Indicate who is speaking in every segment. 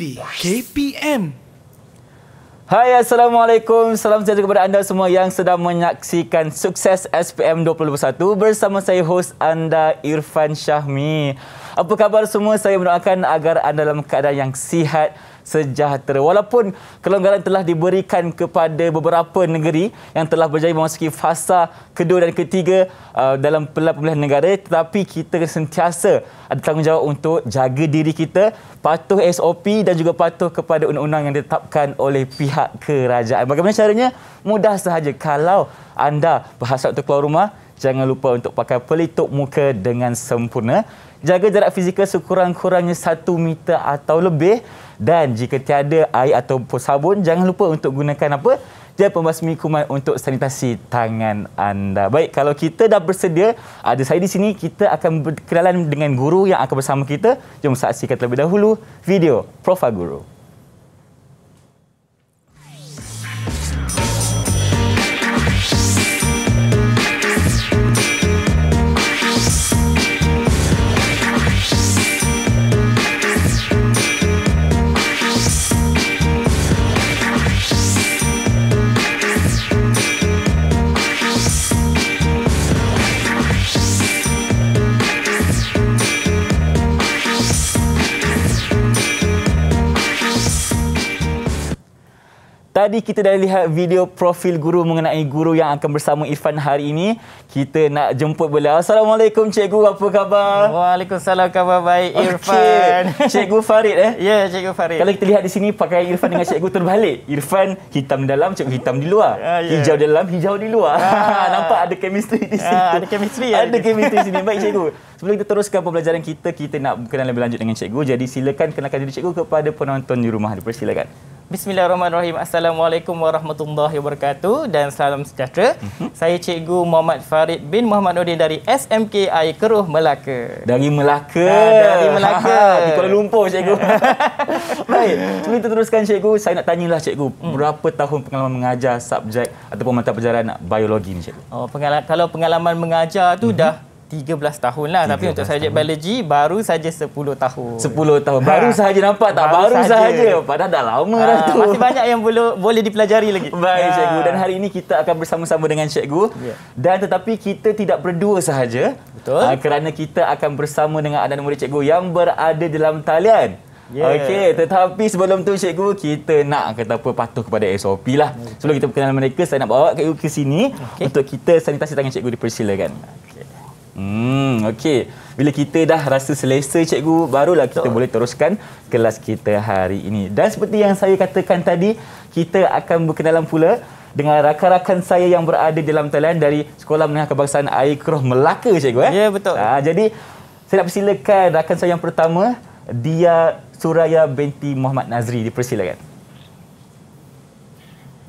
Speaker 1: TV KPM.
Speaker 2: Hai Assalamualaikum Salam sejahtera kepada anda semua yang sedang menyaksikan Sukses SPM 2021 Bersama saya host anda Irfan Syahmi Apa khabar semua? Saya mendoakan agar anda dalam keadaan yang sihat sejahtera. Walaupun kelonggaran telah diberikan kepada beberapa negeri yang telah berjaya memasuki fasa kedua dan ketiga uh, dalam pemulihan negara tetapi kita sentiasa ada tanggungjawab untuk jaga diri kita patuh SOP dan juga patuh kepada undang-undang yang ditetapkan oleh pihak kerajaan. Bagaimana caranya? Mudah sahaja kalau anda berhasrat untuk keluar rumah, jangan lupa untuk pakai pelitup muka dengan sempurna jaga jarak fizikal sekurang-kurangnya satu meter atau lebih dan jika tiada air atau sabun jangan lupa untuk gunakan apa gel pembasmi kuman untuk sanitasi tangan anda. Baik, kalau kita dah bersedia, ada saya di sini, kita akan berkenalan dengan guru yang akan bersama kita. Jom saksikan terlebih dahulu video Profa Guru. Tadi kita dah lihat video profil guru mengenai guru yang akan bersama Irfan hari ini. Kita nak jemput beliau. Assalamualaikum cikgu, apa khabar? Waalaikumsalam, khabar baik Irfan. Okay. Cikgu Farid eh? Ya, yeah, cikgu Farid. Kalau kita lihat di sini pakaian Irfan dengan cikgu terbalik. Irfan hitam dalam, cikgu hitam di luar. Uh, ah, yeah. Hijau dalam, hijau di luar. Ah. Nampak ada chemistry di sini. Ah, ada chemistry ya. Ada chemistry di sini. Baik cikgu. Sebelum kita teruskan pembelajaran kita, kita nak berkenalan lebih lanjut dengan cikgu. Jadi silakan kenalkan diri cikgu kepada penonton di rumah. Dipersilakan. silakan.
Speaker 3: Bismillahirrahmanirrahim. Assalamualaikum warahmatullahi wabarakatuh dan salam sejahtera. Mm-hmm. Saya Cikgu Muhammad Farid bin Muhammad Udin dari SMK Air Keruh Melaka. Dari Melaka. Da, ah, dari Melaka. Di Kuala Lumpur, Cikgu.
Speaker 2: Baik, sebelum kita teruskan, Cikgu, saya nak tanyalah, Cikgu, mm. berapa tahun pengalaman mengajar subjek ataupun mata pelajaran biologi ni, Cikgu?
Speaker 3: Oh, pengala- kalau pengalaman mengajar tu mm-hmm. dah 13 tahun lah 13 tapi untuk subjek biologi baru saja 10 tahun
Speaker 2: 10 tahun baru ha. sahaja
Speaker 3: nampak tak baru, baru sahaja. sahaja
Speaker 2: padahal dah lama ha. dah tu
Speaker 3: masih banyak yang boleh
Speaker 2: boleh dipelajari lagi baik ha. cikgu dan hari ini kita akan bersama-sama dengan cikgu yeah. dan tetapi kita tidak berdua sahaja betul ha, kerana kita akan bersama dengan anak murid cikgu yang berada dalam talian Yeah. Okey, tetapi sebelum tu cikgu kita nak kata apa patuh kepada SOP lah. Ya. Sebelum kita perkenalan mereka, saya nak bawa ke sini okay. untuk kita sanitasi tangan cikgu dipersilakan. Hmm, okey. Bila kita dah rasa selesa cikgu, barulah kita Betul. boleh teruskan kelas kita hari ini. Dan seperti yang saya katakan tadi, kita akan berkenalan pula dengan rakan-rakan saya yang berada dalam talian dari Sekolah Menengah Kebangsaan Air Keroh Melaka cikgu eh. Ya betul. Ha, jadi saya nak persilakan rakan saya yang pertama dia Suraya binti Muhammad Nazri dipersilakan.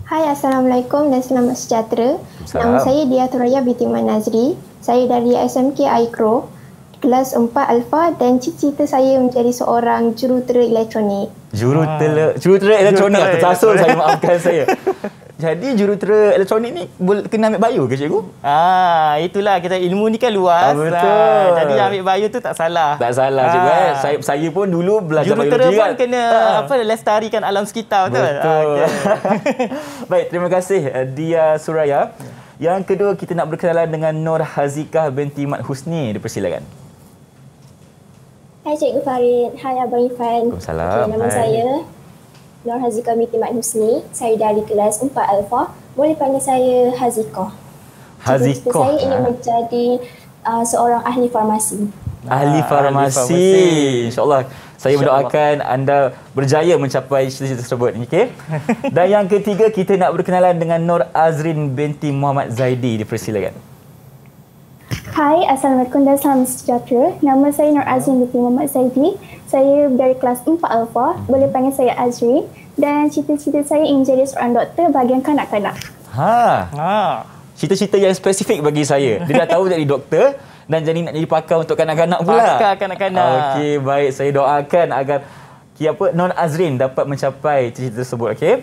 Speaker 4: Hai Assalamualaikum dan selamat sejahtera. Salam. Nama saya dia Suraya binti Muhammad Nazri. Saya dari SMK Aikro, kelas 4 Alpha dan cita-cita saya menjadi seorang jurutera elektronik.
Speaker 2: Jurutera, ah. jurutera elektronik, lah, jurutera tersasul saya maafkan saya. Jadi jurutera elektronik ni kena ambil bio ke cikgu?
Speaker 3: Ah, itulah kita ilmu ni kan luas. Ah, lah. betul. Lah. Jadi ambil bio tu tak salah. Tak salah ah. cikgu. Eh. Ah. Saya, saya
Speaker 2: pun dulu belajar jurutera biologi. Jurutera pun kan. kena ah. apa
Speaker 3: lestarikan alam sekitar betul. Ah, okay.
Speaker 2: Baik, terima kasih eh, Dia Suraya. Yang kedua kita nak berkenalan dengan Nur Hazikah binti Mat Husni. Dipersilakan.
Speaker 5: Hai Cikgu Farid. Hai Abang Ifan. Waalaikumsalam. Okay, nama Hai. saya Nur Hazikah binti Mat Husni. Saya dari kelas 4 Alpha. Boleh panggil saya Hazikah.
Speaker 2: Hazikah. Saya ingin ah.
Speaker 5: menjadi uh, seorang ahli farmasi.
Speaker 2: Ahli ah, farmasi. Ah, farmasi. InsyaAllah. Saya mendoakan anda berjaya mencapai cita-cita tersebut. Okay? Dan yang ketiga, kita nak berkenalan dengan Nur Azrin binti Muhammad Zaidi. Dipersilakan.
Speaker 5: Hai, Assalamualaikum dan salam sejahtera. Nama saya Nur Azrin binti Muhammad Zaidi. Saya dari kelas 4 Alpha. Boleh panggil saya Azrin Dan cita-cita saya ingin jadi seorang doktor bahagian kanak-kanak.
Speaker 2: Ha. ha. Cita-cita yang spesifik bagi saya. Dia dah tahu jadi doktor dan jadi nak jadi pakar untuk kanak-kanak pula. Pakar kanak-kanak. Okey, baik. Saya doakan agar apa Non Azrin dapat mencapai cita tersebut. Okey.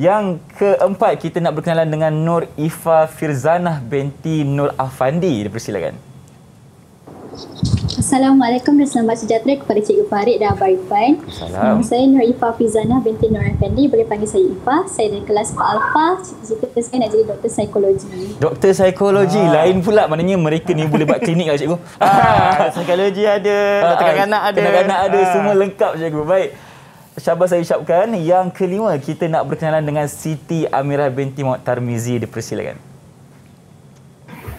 Speaker 2: Yang keempat, kita nak berkenalan dengan Nur Ifa Firzanah binti Nur Afandi. Dipersilakan.
Speaker 1: Assalamualaikum dan selamat sejahtera kepada Cikgu Farid dan Abah Ipan.
Speaker 2: Salam. Hmm, saya
Speaker 1: Nur Ifah Fizana binti Nur Effendi. Boleh panggil saya Ifah. Saya dari kelas Pak Alfa. Cikgu saya nak jadi doktor psikologi.
Speaker 2: Doktor psikologi? Ah. Lain pula maknanya mereka ni boleh buat klinik lah Cikgu. Ah, psikologi ada. Ah, doktor ah, kanak-kanak ada. kanak anak ada. Ah. Semua lengkap Cikgu. Baik. Syabas saya ucapkan. Yang kelima kita nak berkenalan dengan Siti Amirah binti Muhtar Mizi. Dipersilakan. Dipersilakan.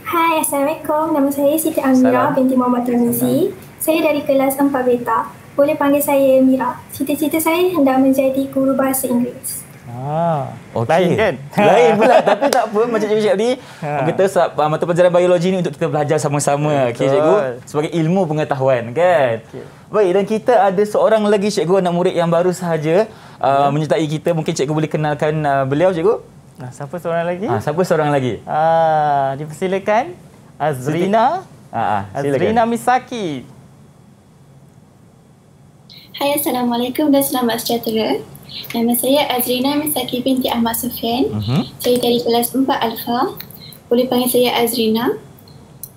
Speaker 1: Hai, Assalamualaikum. Nama saya Siti Amira binti Muhammad Tirmizi. Saya dari kelas 4 Beta. Boleh panggil saya Mira. Cita-cita saya hendak menjadi guru bahasa Inggeris.
Speaker 2: Ah, okay. Lain kan? Lain pula. Tapi tak apa. Macam cikgu cakap tadi, ha. kita sebab uh, ah, mata pelajaran biologi ni untuk kita belajar sama-sama. Okey, cikgu. Sebagai ilmu pengetahuan, kan? Okay. Baik, dan kita ada seorang lagi cikgu anak murid yang baru sahaja uh, ah, yeah. menyertai kita. Mungkin cikgu boleh kenalkan uh, beliau, cikgu?
Speaker 3: Nah, siapa seorang lagi? Ah,
Speaker 2: siapa seorang lagi?
Speaker 3: Ah, dipersilakan Azrina. Ah, ah, Azrina Misaki.
Speaker 6: Hai, Assalamualaikum dan selamat sejahtera. Nama saya Azrina Misaki binti Ahmad Sufian. Uh-huh. Mhm. Saya dari kelas 4 Alfa. Boleh panggil saya Azrina.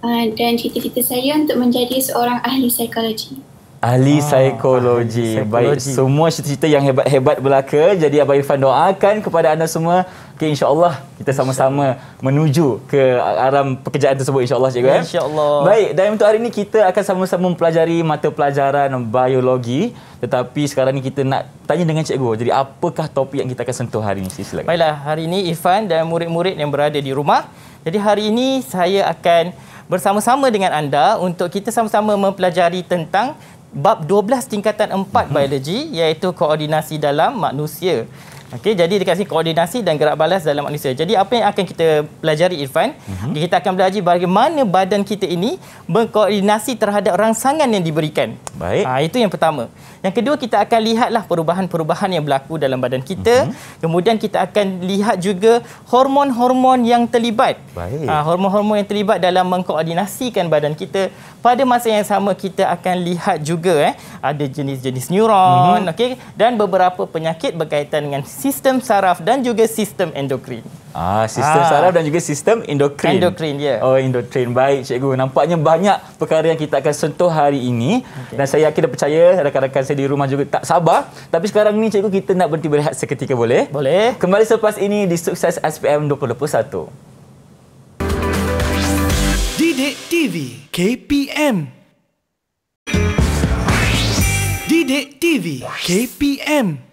Speaker 6: Uh, dan cita-cita saya untuk menjadi seorang ahli psikologi.
Speaker 2: Ahli ah, psikologi. psikologi. Baik, semua cerita-cerita yang hebat-hebat belaka. Jadi Abang Irfan doakan kepada anda semua. Okay, InsyaAllah kita sama-sama insya menuju ke aram pekerjaan tersebut insyaAllah cikgu. Eh? InsyaAllah. Baik, dan untuk hari ini kita akan sama-sama mempelajari mata pelajaran biologi. Tetapi sekarang ni kita nak tanya dengan cikgu. Jadi apakah topik yang kita akan sentuh hari ini? Silakan.
Speaker 3: Baiklah, hari ini Irfan dan murid-murid yang berada di rumah. Jadi hari ini saya akan bersama-sama dengan anda untuk kita sama-sama mempelajari tentang bab 12 tingkatan 4 uh-huh. Mhm. biologi iaitu koordinasi dalam manusia. Okey, jadi dekat sini koordinasi dan gerak balas dalam manusia. Jadi apa yang akan kita pelajari Irfan? Uh-huh. Kita akan belajar bagaimana badan kita ini berkoordinasi terhadap rangsangan yang diberikan. Baik. Ha, itu yang pertama. Yang kedua kita akan lihatlah perubahan-perubahan yang berlaku dalam badan kita. Mm-hmm. Kemudian kita akan lihat juga hormon-hormon yang terlibat. Baik. Ah, hormon-hormon yang terlibat dalam mengkoordinasikan badan kita. Pada masa yang sama kita akan lihat juga eh ada jenis-jenis neuron, mm-hmm. okey dan beberapa penyakit berkaitan dengan sistem saraf dan juga sistem endokrin.
Speaker 2: Ah, sistem ah. saraf dan juga sistem endokrin. Endokrin ya. Yeah. Oh, endokrin baik cikgu. Nampaknya banyak perkara yang kita akan sentuh hari ini okay. dan saya yakin dan percaya rakan-rakan saya di rumah juga tak sabar. Tapi sekarang ni cikgu kita nak berhenti berehat seketika boleh? Boleh. Kembali selepas ini di Sukses SPM 2021.
Speaker 1: Didik TV KPM Didik TV KPM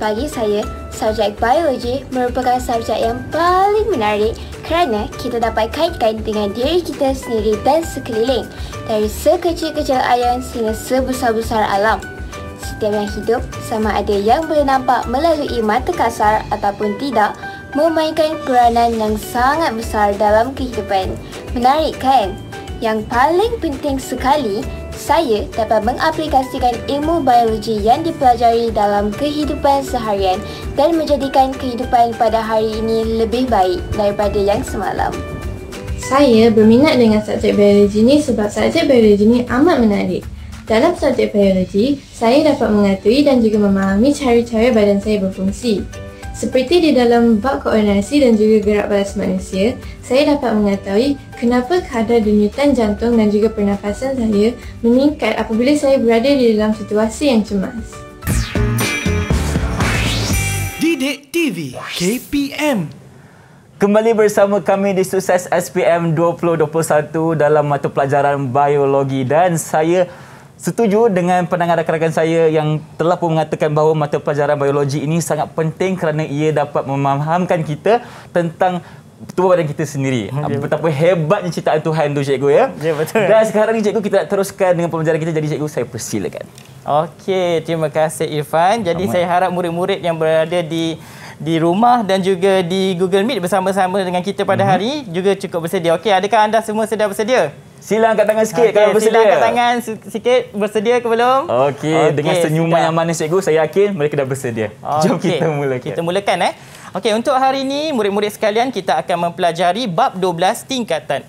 Speaker 4: bagi saya, subjek biologi merupakan subjek yang paling menarik kerana kita dapat kaitkan dengan diri kita sendiri dan sekeliling dari sekecil-kecil ayam sehingga sebesar-besar alam. Setiap yang hidup, sama ada yang boleh nampak melalui mata kasar ataupun tidak, memainkan peranan yang sangat besar dalam kehidupan. Menarik kan? Yang paling penting sekali, saya dapat mengaplikasikan ilmu biologi yang dipelajari dalam kehidupan seharian dan menjadikan kehidupan pada hari ini lebih baik daripada yang semalam.
Speaker 6: Saya berminat dengan subjek biologi ini sebab subjek biologi ini amat menarik. Dalam subjek biologi, saya dapat mengatui dan juga memahami cara-cara badan saya berfungsi. Seperti di dalam bab koordinasi dan juga gerak balas manusia, saya dapat mengetahui kenapa kadar denyutan jantung dan juga pernafasan saya meningkat apabila saya berada di dalam situasi yang cemas.
Speaker 1: Didik TV
Speaker 2: KPM Kembali bersama kami di Sukses SPM 2021 dalam mata pelajaran biologi dan saya setuju dengan pandangan rakan-rakan saya yang telah pun mengatakan bahawa mata pelajaran biologi ini sangat penting kerana ia dapat memahamkan kita tentang tubuh badan kita sendiri. Ya, Betapa betul. hebatnya ciptaan Tuhan tu cikgu ya. Ya betul. Dan sekarang ni cikgu kita nak teruskan dengan pembelajaran kita jadi cikgu saya persilakan.
Speaker 3: Okey, terima kasih Irfan. Jadi Amat. saya harap murid-murid yang berada di di rumah dan juga di Google Meet bersama-sama dengan kita pada mm-hmm. hari juga cukup bersedia. Okey, adakah anda semua sudah bersedia? Sila angkat tangan sikit okay, kalau bersedia. Sila angkat tangan sikit. Bersedia ke belum? Okey.
Speaker 2: Okay, dengan senyuman sudah. yang manis cikgu, saya yakin mereka dah bersedia.
Speaker 3: Okay. Jom kita mulakan. Kita mulakan eh. Okey, untuk hari ini, murid-murid sekalian, kita akan mempelajari bab 12 tingkatan 4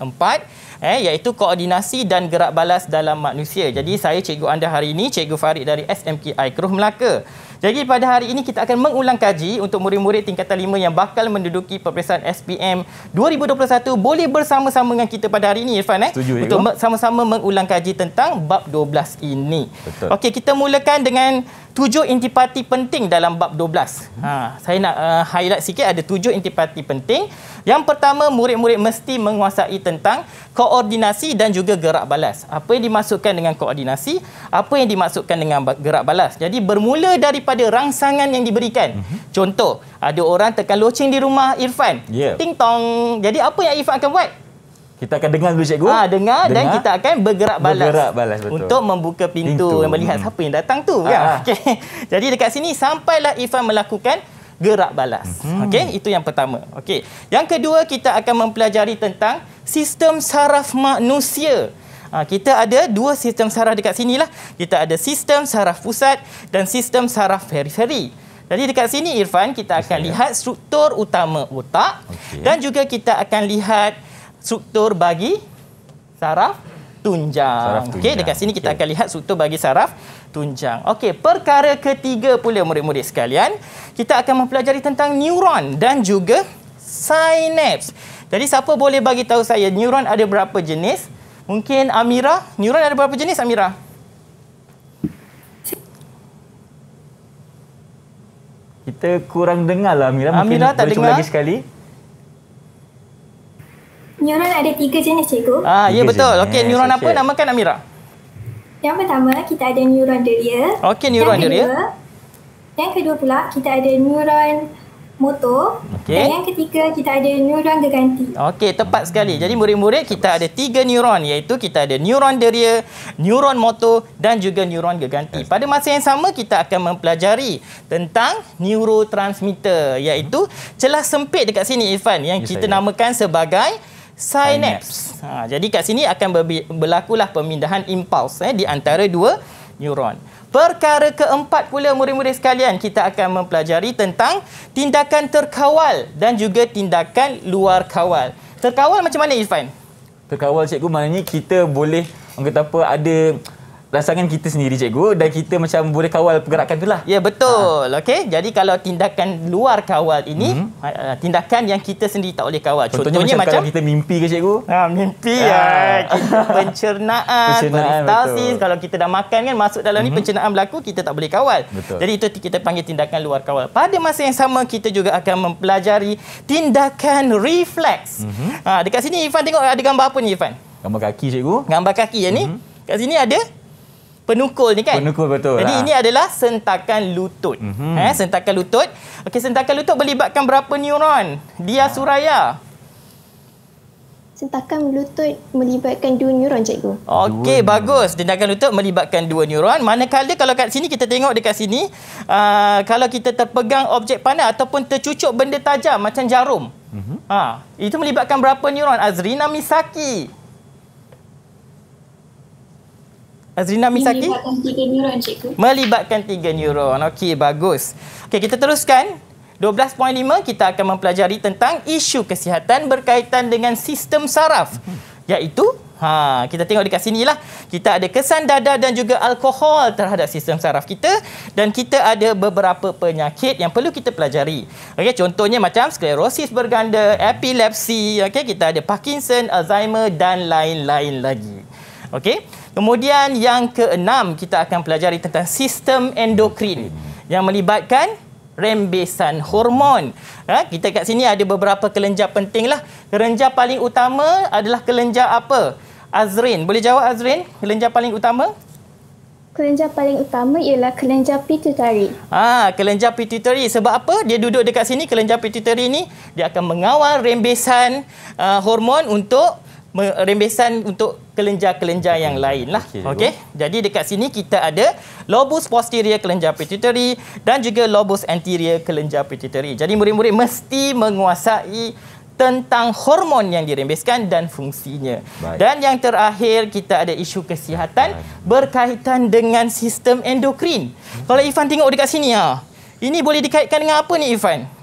Speaker 3: eh, iaitu koordinasi dan gerak balas dalam manusia. Jadi saya cikgu anda hari ini, cikgu Farid dari SMKI Keruh Melaka. Jadi pada hari ini kita akan mengulang kaji untuk murid-murid tingkatan 5 yang bakal menduduki peperiksaan SPM 2021 boleh bersama-sama dengan kita pada hari ini Irfan eh Setuju, untuk sama-sama mengulang kaji tentang bab 12 ini. Okey kita mulakan dengan tujuh intipati penting dalam bab 12. Hmm. Ha, saya nak uh, highlight sikit ada tujuh intipati penting. Yang pertama, murid-murid mesti menguasai tentang koordinasi dan juga gerak balas. Apa yang dimaksudkan dengan koordinasi? Apa yang dimaksudkan dengan gerak balas? Jadi bermula daripada rangsangan yang diberikan. Uh-huh. Contoh, ada orang tekan loceng di rumah Irfan. Yeah. Ting tong. Jadi apa yang Irfan akan buat? Kita akan dengar dulu cikgu. Ah dengar, dengar dan kita akan bergerak balas. Bergerak balas betul. Untuk membuka pintu, pintu. melihat hmm. siapa yang datang tu ya, ah. kan. Okey. Jadi dekat sini sampailah Ifan melakukan gerak balas. Hmm. Okey, itu yang pertama. Okay, Yang kedua kita akan mempelajari tentang sistem saraf manusia. Ha, kita ada dua sistem saraf dekat lah. Kita ada sistem saraf pusat dan sistem saraf periferi. Jadi dekat sini Irfan kita akan okay. lihat struktur utama otak okay. dan juga kita akan lihat struktur bagi saraf tunjang. tunjang. Okey, dekat sini kita okay. akan lihat struktur bagi saraf tunjang. Okey, perkara ketiga pula murid-murid sekalian, kita akan mempelajari tentang neuron dan juga sinaps. Jadi siapa boleh bagi tahu saya neuron ada berapa jenis? Mungkin Amira, neuron ada berapa jenis Amira?
Speaker 2: Kita kurang dengar lah Amira. Amira Mungkin tak dengar. Cuba lagi sekali.
Speaker 1: Neuron ada tiga jenis cikgu. Ah, ya betul. Okey, eh, neuron apa nama kan Amira? Yang pertama, kita ada neuron deria. Okey, neuron yang yang kedua pula, kita ada neuron motor okay. dan yang ketiga kita ada neuron geganti.
Speaker 3: Okey, tepat sekali. Jadi murid-murid kita ada tiga neuron iaitu kita ada neuron deria, neuron motor dan juga neuron geganti. Pada masa yang sama kita akan mempelajari tentang neurotransmitter iaitu celah sempit dekat sini Irfan yang kita namakan sebagai synapse. Ha, jadi kat sini akan berlakulah pemindahan impuls eh, di antara dua neuron. Perkara keempat pula murid-murid sekalian kita akan mempelajari tentang tindakan terkawal dan juga tindakan luar kawal. Terkawal macam mana Irfan?
Speaker 2: Terkawal cikgu maknanya kita boleh orang kata apa ada rasangan kita sendiri cikgu dan kita macam
Speaker 3: boleh kawal pergerakan tu lah. Ya yeah, betul. Ha. Okey. Jadi kalau tindakan luar kawal ini mm -hmm. Ah, ah, tindakan yang kita sendiri tak boleh kawal. Contohnya, Contohnya macam, macam
Speaker 2: kita mimpi ke cikgu? Ha mimpi ya. Ha.
Speaker 3: Pencernaan, peristalsis. Kalau kita dah makan kan masuk dalam mm -hmm. ni pencernaan berlaku kita tak boleh kawal. Betul. Jadi itu kita panggil tindakan luar kawal. Pada masa yang sama kita juga akan mempelajari tindakan refleks. Mm -hmm. ha, dekat sini Ifan tengok ada gambar apa ni Ifan? Gambar kaki cikgu. Gambar kaki ya mm -hmm. ni. Mhm. Kat sini ada penukul ni kan penukul betul jadi lah. ini adalah sentakan lutut mm-hmm. eh sentakan lutut okey sentakan lutut melibatkan berapa neuron dia ha. suraya
Speaker 4: sentakan lutut melibatkan dua neuron cikgu
Speaker 3: okey bagus sentakan lutut melibatkan dua neuron manakala kalau kat sini kita tengok dekat sini uh, kalau kita terpegang objek panas ataupun tercucuk benda tajam macam jarum mm-hmm. ha itu melibatkan berapa neuron azrina misaki Azrina Misaki? Melibatkan
Speaker 6: tiga neuron, cikgu.
Speaker 3: Melibatkan neuron. Okey, bagus. Okey, kita teruskan. 12.5, kita akan mempelajari tentang isu kesihatan berkaitan dengan sistem saraf. Iaitu, ha, kita tengok dekat sini lah. Kita ada kesan dada dan juga alkohol terhadap sistem saraf kita. Dan kita ada beberapa penyakit yang perlu kita pelajari. Okay, contohnya macam sklerosis berganda, epilepsi. Okay, kita ada Parkinson, Alzheimer dan lain-lain lagi. Okay. Kemudian yang keenam kita akan pelajari tentang sistem endokrin yang melibatkan rembesan hormon. Ha, kita kat sini ada beberapa kelenjar penting lah. Kelenjar paling utama adalah kelenjar apa? Azrin. Boleh jawab Azrin? Kelenjar paling utama?
Speaker 5: Kelenjar paling utama ialah kelenjar pituitari.
Speaker 3: Ah, ha, kelenjar pituitari Sebab apa? Dia duduk dekat sini, kelenjar pituitari ni, dia akan mengawal rembesan uh, hormon untuk Merembesan untuk kelenjar-kelenjar yang lain lah. Okay, okay. Jadi dekat sini kita ada lobus posterior kelenjar pituitary dan juga lobus anterior kelenjar pituitary. Jadi murid-murid mesti menguasai tentang hormon yang dirembeskan dan fungsinya. Baik. Dan yang terakhir kita ada isu kesihatan berkaitan dengan sistem endokrin. Hmm. Kalau Ifan tengok dekat sini ah. Ini boleh dikaitkan dengan apa ni Ifan?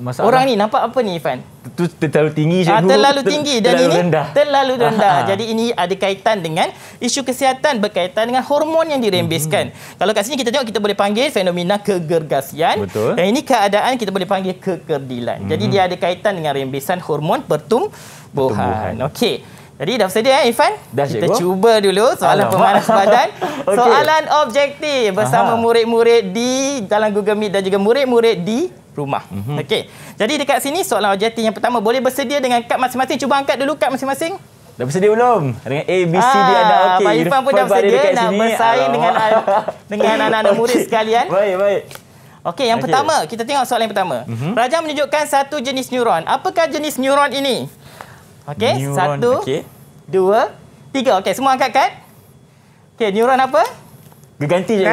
Speaker 3: Masalah. Orang ni nampak apa ni Ifan?
Speaker 2: Itu terlalu tinggi ah, Cikgu. terlalu tinggi dan terlalu ini rendah. terlalu rendah. Aha. Jadi
Speaker 3: ini ada kaitan dengan isu kesihatan berkaitan dengan hormon yang dirembeskan. Hmm. Kalau kat sini kita tengok kita boleh panggil fenomena kegergasian. Betul. Dan ini keadaan kita boleh panggil kekerdilan. Hmm. Jadi mhm. dia ada kaitan dengan rembesan hormon pertumbuhan. Okey. Jadi dah bersedia eh Ifan? Dah Kita cikgu. cuba dulu soalan Alamak. pemanas badan. okay. Soalan objektif bersama murid-murid di dalam Google Meet dan juga murid-murid di rumah. Mm-hmm. Okey. Jadi dekat sini soalan OJT yang pertama boleh bersedia dengan kad masing-masing. Cuba angkat dulu kad masing-masing. Dah bersedia belum? Dengan A, B, C, e, ah, D anda okey. Pak Ifan pun dah bersedia nak sini. bersaing oh. dengan dengan anak-anak murid okay. sekalian. Baik, baik. Okey, yang okay. pertama kita tengok soalan yang pertama. Mm-hmm. Raja menunjukkan satu jenis neuron. Apakah jenis neuron ini? Okey, satu, okay. dua, tiga. Okey, semua angkat kad. Okey, neuron apa? ganti je.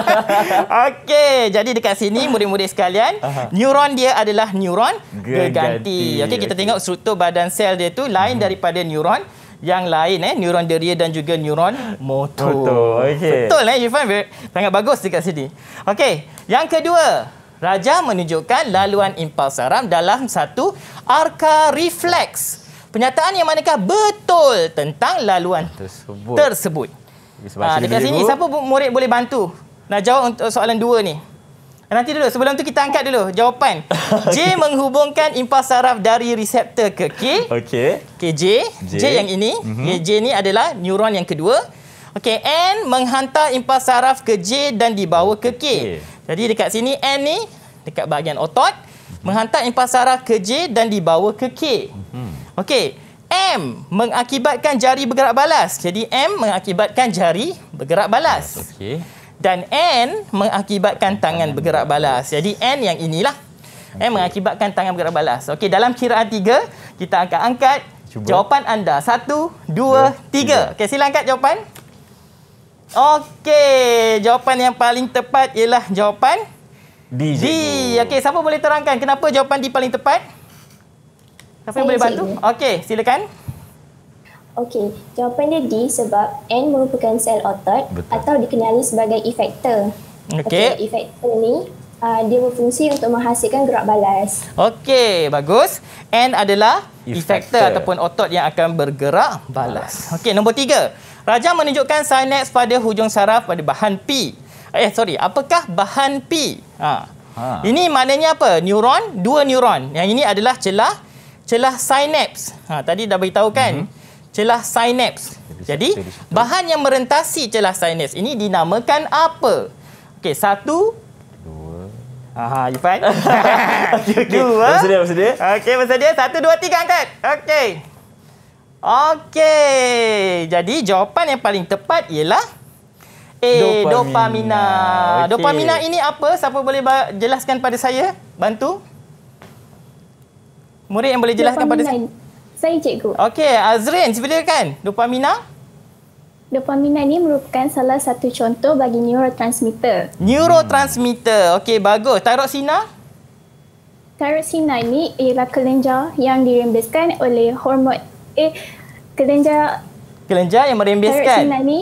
Speaker 3: Okey, jadi dekat sini murid-murid sekalian, Aha. neuron dia adalah neuron berganti. Okey, kita tengok struktur badan sel dia tu lain hmm. daripada neuron yang lain eh neuron deria dan juga neuron motor. Betul, okay. Betul eh Ivan sangat bagus dekat sini. Okey, yang kedua, raja menunjukkan laluan impuls saraf dalam satu arka refleks. Penyataan yang manakah betul tentang laluan tersebut? tersebut ha, dekat sini, siapa murid boleh bantu? Nak jawab untuk soalan dua ni. Nanti dulu, sebelum tu kita angkat dulu jawapan. J menghubungkan impas saraf dari reseptor ke K. Okey. Okey, J. J. J yang ini. Mm-hmm. J ni adalah neuron yang kedua. Okey, N menghantar impas saraf ke J dan dibawa ke K. Okay. Jadi dekat sini, N ni dekat bahagian otot. Mhm. Menghantar impas saraf ke J dan dibawa ke K. Mm-hmm. Okey. M mengakibatkan jari bergerak balas. Jadi M mengakibatkan jari bergerak balas. Okey. Dan N mengakibatkan tangan bergerak balas. Jadi N yang inilah. Okay. M mengakibatkan tangan bergerak balas. Okey, dalam kiraan tiga, kita akan angkat Cuba. jawapan anda. Satu, dua, tiga. Okey, sila angkat jawapan. Okey, jawapan yang paling tepat ialah jawapan D. D. Okey, siapa boleh terangkan kenapa jawapan D paling tepat? Siapa Saya yang boleh bantu? Okey, silakan.
Speaker 5: Okey, jawapan dia D sebab N merupakan sel otot Betul. atau dikenali sebagai efektor. Okey. Okay, efektor ni uh, dia berfungsi untuk menghasilkan gerak balas.
Speaker 3: Okey, bagus. N adalah efektor ataupun otot yang akan bergerak balas. Okey, nombor tiga. Raja menunjukkan sinaps pada hujung saraf pada bahan P. Eh, sorry. Apakah bahan P? Ha. Ha. Ini maknanya apa? Neuron, dua neuron. Yang ini adalah celah celah sinaps, Ha, tadi dah beritahu kan? Mm-hmm. Celah sinaps. Jadi, bahan yang merentasi celah sinaps ini dinamakan apa? Okey, satu. Dua. Aha, you fine? okay, okay. Dua. Bersedia, bersedia. Okey, bersedia. Satu, dua, tiga, angkat. Okey. Okey. Jadi, jawapan yang paling tepat ialah... Eh, dopamina. Dopamina. Okay. dopamina ini apa? Siapa boleh jelaskan pada saya? Bantu. Murid yang boleh jelaskan pada saya. Saya cikgu. Okey, Azrin silakan. Dopamina?
Speaker 5: Dopamina ni merupakan salah satu contoh bagi neurotransmitter.
Speaker 3: Neurotransmitter. Okey, bagus. Tyroxina?
Speaker 5: Tyroxina ni ialah kelenjar yang dirembeskan oleh hormon eh kelenjar
Speaker 3: kelenjar yang merembeskan. Tyroxina
Speaker 5: ni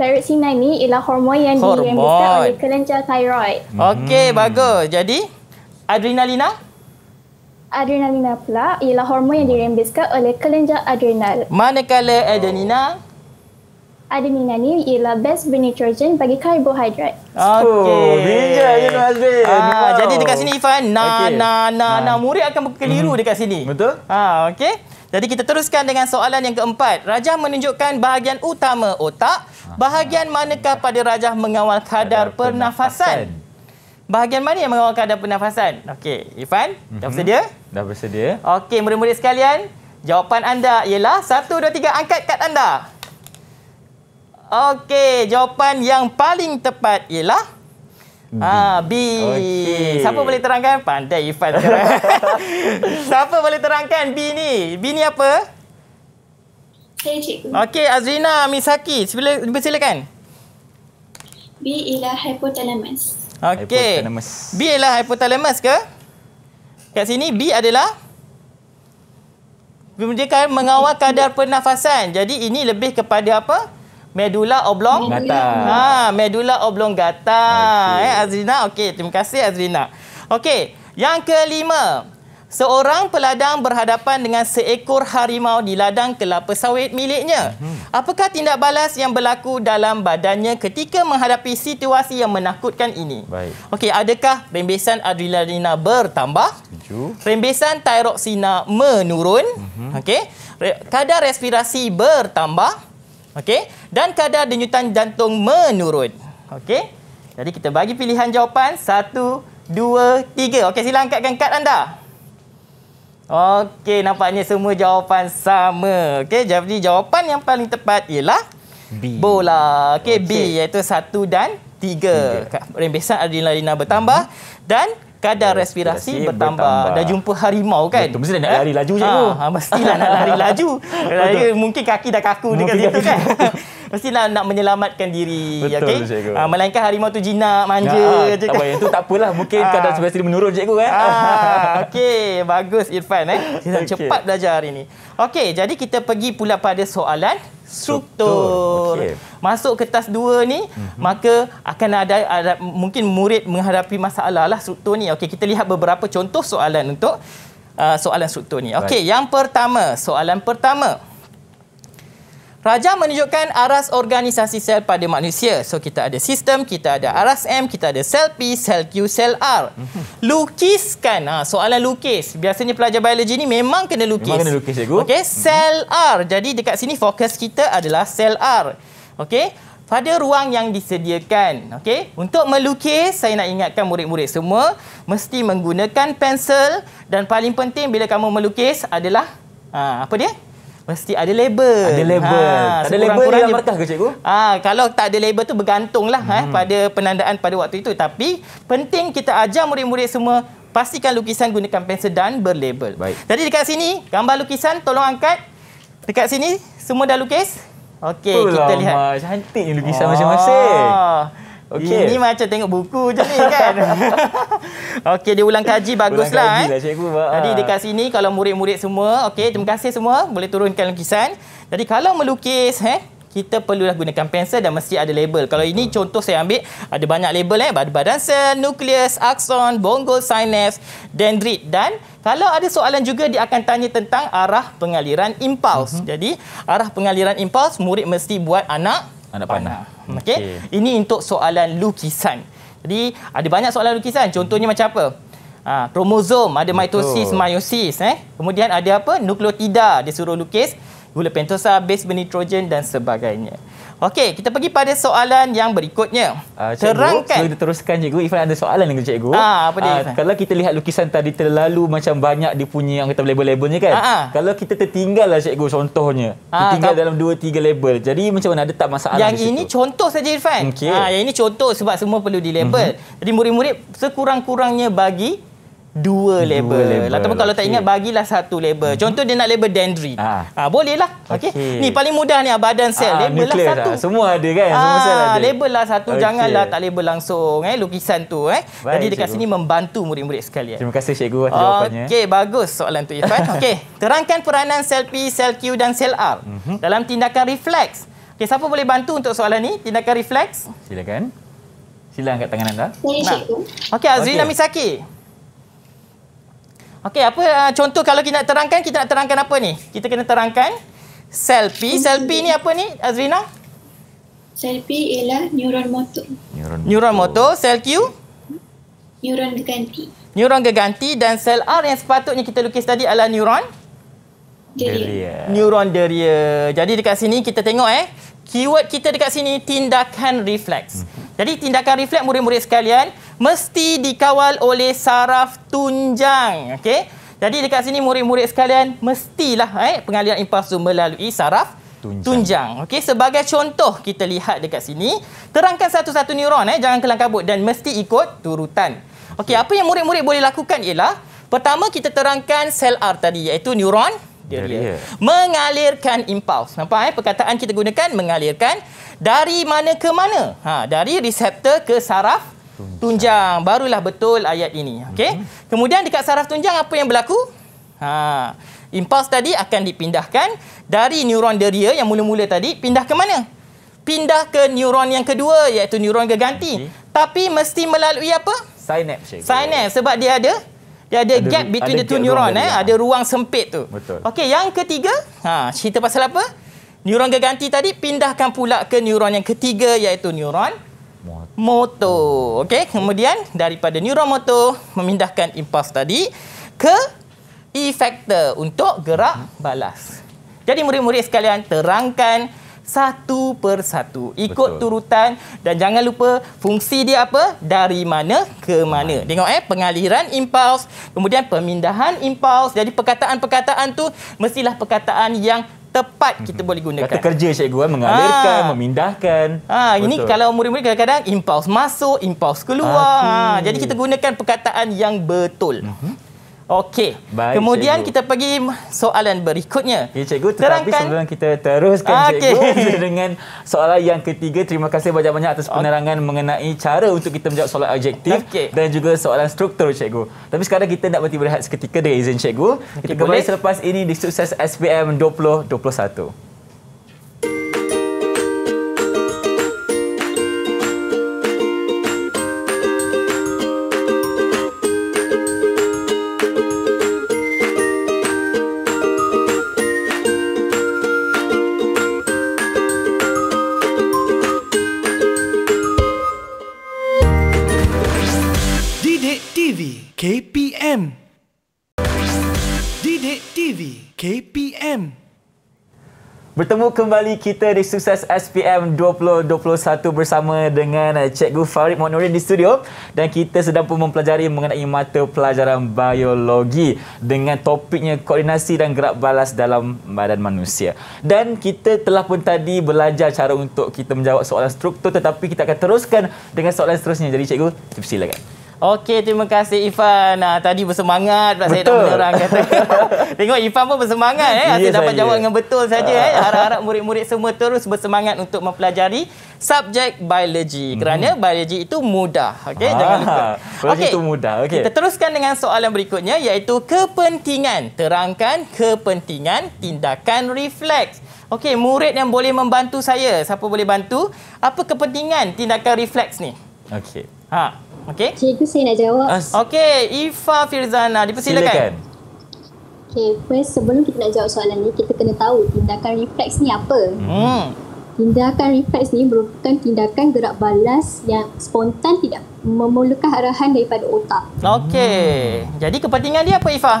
Speaker 5: Tyroxina ni ialah hormon yang hormon. dirembeskan oleh kelenjar tiroid.
Speaker 3: Okey, hmm. bagus. Jadi
Speaker 5: adrenalina? adrenalina pula ialah hormon yang dirembeskan oleh kelenjar adrenal.
Speaker 3: Manakala adrenalina?
Speaker 5: Adenina ni ialah best burn nitrogen bagi karbohidrat. Okey.
Speaker 3: Oh, ninja je Nur Azrin. Ah, jadi dekat sini Ifan, na, okay. na, na, na, ha. murid akan berkeliru hmm. dekat sini. Betul. Ha, okey. Jadi kita teruskan dengan soalan yang keempat. Rajah menunjukkan bahagian utama otak. Ah. Bahagian manakah pada rajah mengawal kadar pernafasan? Bahagian mana yang mengawal kadar pernafasan? Okey, Ifan, mm -hmm.
Speaker 2: dah bersedia? Dah bersedia.
Speaker 3: Okey, murid-murid sekalian. Jawapan anda ialah 1, 2, 3. Angkat kad anda. Okey, jawapan yang paling tepat ialah B. Ha, B. Okay. Siapa boleh terangkan? Pandai Ifan sekarang. Siapa boleh terangkan B ni? B ni apa? Hey, Okey, Azrina, Misaki Sila, silakan.
Speaker 6: B ialah hypothalamus.
Speaker 3: Okey. B ialah hypothalamus ke? Kat sini B adalah kemudian mengawal kadar pernafasan. Jadi ini lebih kepada apa? Medula oblong gata. Ha, medula oblong gata. Okay. Eh Azrina, okey, terima kasih Azrina. Okey, yang kelima, Seorang peladang berhadapan dengan seekor harimau di ladang kelapa sawit miliknya. Mhm. Apakah tindak balas yang berlaku dalam badannya ketika menghadapi situasi yang menakutkan ini? Okey, adakah rembesan adrenalina bertambah? Rembesan tiroksina menurun? Mhm. Okey. Re- kadar respirasi bertambah? Okey. Dan kadar denyutan jantung menurun? Okey. Jadi kita bagi pilihan jawapan satu, dua, tiga. Okey, sila angkatkan kad anda. Okey, nampaknya semua jawapan sama. Okey, jadi jawapan yang paling tepat ialah B. Bola. Okey, okay. B iaitu satu dan tiga. tiga. Rembesan adrenalina bertambah. -hmm. Dan kadar respirasi, respirasi bertambah. bertambah dah jumpa harimau kan betul mesti nak lari ha? laju je tu ha, mestilah nak lari laju betul. mungkin kaki dah kaku dekat situ kan mestilah nak menyelamatkan diri betul okay? cikgu ha, melainkan harimau tu jinak manja ha, je tak kan? tu tak apalah mungkin ha. kadar respirasi menurun cikgu kan ha, okey bagus Irfan eh okay. cepat belajar hari ni okey jadi kita pergi pula pada soalan struktur. Okay. Masuk ke tas 2 ni, mm-hmm. maka akan ada, ada mungkin murid menghadapi masalah lah struktur ni. Okey, kita lihat beberapa contoh soalan untuk uh, soalan struktur ni. Okey, right. yang pertama, soalan pertama. Raja menunjukkan aras organisasi sel pada manusia. So kita ada sistem, kita ada aras M, kita ada sel P, sel Q, sel R. Lukiskan. Ha, soalan lukis. Biasanya pelajar biologi ni memang kena lukis. Memang kena lukis, cikgu. Okey, hmm. sel R. Jadi dekat sini fokus kita adalah sel R. Okey. Pada ruang yang disediakan, okey? Untuk melukis, saya nak ingatkan murid-murid semua mesti menggunakan pensel dan paling penting bila kamu melukis adalah aa, ha, apa dia? mesti ada label. Ada label. Ha, tak ada label dalam markah ke cikgu? Ha, kalau tak ada label tu bergantunglah eh, hmm. ha, pada penandaan pada waktu itu. Tapi penting kita ajar murid-murid semua pastikan lukisan gunakan pensel dan berlabel. Baik. Jadi dekat sini, gambar lukisan tolong angkat. Dekat sini, semua dah lukis? Okey, kita lah, lihat. Cantik lukisan oh. masing-masing. Oh. Okay. Ini, macam tengok buku je ni kan. okey dia ulang kaji baguslah eh. Lah, cikgu. Jadi ha. dekat sini kalau murid-murid semua, okey terima kasih semua boleh turunkan lukisan. Jadi kalau melukis eh kita perlu gunakan pensel dan mesti ada label. Kalau ini contoh saya ambil, ada banyak label. Eh? Badan sel, nukleus, akson, bonggol, synapse, dendrit. Dan kalau ada soalan juga, dia akan tanya tentang arah pengaliran impuls. Uh mhm. -huh. Jadi, arah pengaliran impuls, murid mesti buat anak anak ah, panah. panah. Okey. Okay. Ini untuk soalan lukisan. Jadi ada banyak soalan lukisan. Contohnya hmm. macam apa? Ha, ah, kromosom, ada mitosis, Betul. meiosis, eh. Kemudian ada apa? Nukleotida, dia suruh lukis gula pentosa, base benitrogen dan sebagainya. Okey, kita pergi pada soalan yang berikutnya. Uh, cikgu, Terangkan. Cikgu, teruskan cikgu. Ifan ada soalan dengan cikgu. Ah, apa dia? Uh, kalau kita lihat lukisan
Speaker 2: tadi terlalu macam banyak dia punya yang kata label-labelnya kan. Ah, ah. Kalau kita tertinggal lah cikgu contohnya.
Speaker 3: Ah, tertinggal tak. dalam 2-3 label. Jadi macam mana ada tak masalah Yang ini contoh saja Ifan. Okay. Ah, yang ini contoh sebab semua perlu di label. Mm-hmm. Jadi murid-murid sekurang-kurangnya bagi dua label. Dua label. Ataupun lah, kalau tak ingat bagilah satu label. Mm-hmm. Contoh dia nak label dendri. Ah, ah boleh lah. Okey. Okay. Ni paling mudah ni badan sel. Ah, label lah satu. Lah.
Speaker 2: Semua ada kan? Semua ah, sel ada. label lah satu. Okay. Janganlah tak
Speaker 3: label langsung eh lukisan tu eh. Baik, Jadi dekat cikgu. sini membantu murid-murid sekalian. Terima
Speaker 2: kasih cikgu atas jawapannya. Okey,
Speaker 3: bagus soalan tu Irfan. okay terangkan peranan sel P, sel Q dan sel R mm-hmm. dalam tindakan refleks. okay siapa boleh bantu untuk soalan ni? Tindakan refleks?
Speaker 2: Silakan. Sila angkat tangan anda. Ini
Speaker 3: cikgu. Okey, Azrina okay. Misaki. Okey, apa uh, contoh kalau kita nak terangkan, kita nak terangkan apa ni? Kita kena terangkan
Speaker 6: sel P. Sel P ni apa ni, Azrina? Sel P ialah neuron motor.
Speaker 3: Neuron motor. Sel Q?
Speaker 6: Neuron geganti.
Speaker 3: Neuron geganti dan sel R yang sepatutnya kita lukis tadi adalah neuron? Deria. Neuron deria. Jadi dekat sini kita tengok eh keyword kita dekat sini tindakan refleks. Mhm. Jadi tindakan refleks murid-murid sekalian mesti dikawal oleh saraf tunjang. Okey. Jadi dekat sini murid-murid sekalian mestilah eh pengalian impuls tu melalui saraf tunjang. tunjang. Okey, sebagai contoh kita lihat dekat sini, terangkan satu-satu neuron eh jangan kelam kabut dan mesti ikut turutan. Okey, apa yang murid-murid boleh lakukan ialah pertama kita terangkan sel R tadi iaitu neuron
Speaker 2: diarrhea. diarrhea.
Speaker 3: Mengalirkan impuls. Nampak eh perkataan kita gunakan mengalirkan dari mana ke mana? Ha, dari reseptor ke saraf tunjang. tunjang. Barulah betul ayat ini. Okey. Mm-hmm. Kemudian dekat saraf tunjang apa yang berlaku? Ha, impuls tadi akan dipindahkan dari neuron deria yang mula-mula tadi pindah ke mana? Pindah ke neuron yang kedua iaitu neuron keganti. Okay. Tapi mesti melalui apa? Sinaps. Sinaps sebab dia ada Ya ada, ada gap between ada the two neuron eh, ada ruang sempit tu. Okey, yang ketiga, ha, cerita pasal apa? Neuron keganti tadi pindahkan pula ke neuron yang ketiga iaitu neuron motor. Okey, kemudian daripada neuron motor memindahkan impuls tadi ke effector untuk gerak hmm. balas. Jadi murid-murid sekalian terangkan satu persatu Ikut Betul. turutan dan jangan lupa fungsi dia apa? Dari mana ke mana. Hmm. Tengok eh, pengaliran impuls, kemudian pemindahan impuls. Jadi perkataan-perkataan tu mestilah perkataan yang tepat kita hmm. boleh gunakan. Kata kerja cikgu kan mengalirkan, ha. memindahkan. Ha, ini kalau murid-murid kadang-kadang impuls masuk, impuls keluar. Okay. Ha, jadi kita gunakan perkataan yang betul. Hmm. Okey. Baik. Kemudian cikgu. kita pergi soalan berikutnya. Ya okay, cikgu, Terangkan. tetapi
Speaker 2: sebelum kita teruskan okay. Ah, cikgu dengan soalan yang ketiga. Terima kasih banyak-banyak atas penerangan okay. mengenai cara untuk kita menjawab soalan objektif okay. dan juga soalan struktur cikgu. Tapi sekarang kita nak berhenti berehat seketika dengan izin cikgu. Okay, kita kembali boleh. selepas ini di Sukses SPM 2021.
Speaker 1: KPM. Didik TV KPM.
Speaker 2: Bertemu kembali kita di Sukses SPM 2021 bersama dengan eh, Cikgu Farid Monorin di studio dan kita sedang pun mempelajari mengenai mata pelajaran biologi dengan topiknya koordinasi dan gerak balas dalam badan manusia. Dan kita telah pun tadi belajar cara untuk kita menjawab soalan struktur tetapi kita akan teruskan dengan soalan seterusnya. Jadi Cikgu, silakan.
Speaker 3: Okey, terima kasih Ifan. Ah, tadi bersemangat pula saya nak menerang kata. Tengok Ifan pun bersemangat eh. Asyik yes, dapat jawab dengan betul saja eh. Ah. Harap-harap murid-murid semua terus bersemangat untuk mempelajari subjek biologi. Hmm. Kerana biologi itu mudah. Okey, ah, jangan lupa. Biologi itu mudah. Okey. Kita teruskan dengan soalan berikutnya iaitu kepentingan. Terangkan kepentingan tindakan refleks. Okey, murid yang boleh membantu saya. Siapa boleh bantu? Apa kepentingan tindakan refleks ni? Okey. Ha. Okey. Cikgu saya nak jawab. Okey, Ifa Firzana ah, dipersilakan. Silakan.
Speaker 1: Okay, first sebelum kita nak jawab soalan ni, kita kena tahu tindakan refleks ni apa. Hmm. Tindakan refleks ni merupakan tindakan gerak balas yang spontan tidak memerlukan arahan daripada otak.
Speaker 3: Okey, hmm. jadi
Speaker 1: kepentingan dia apa Ifa?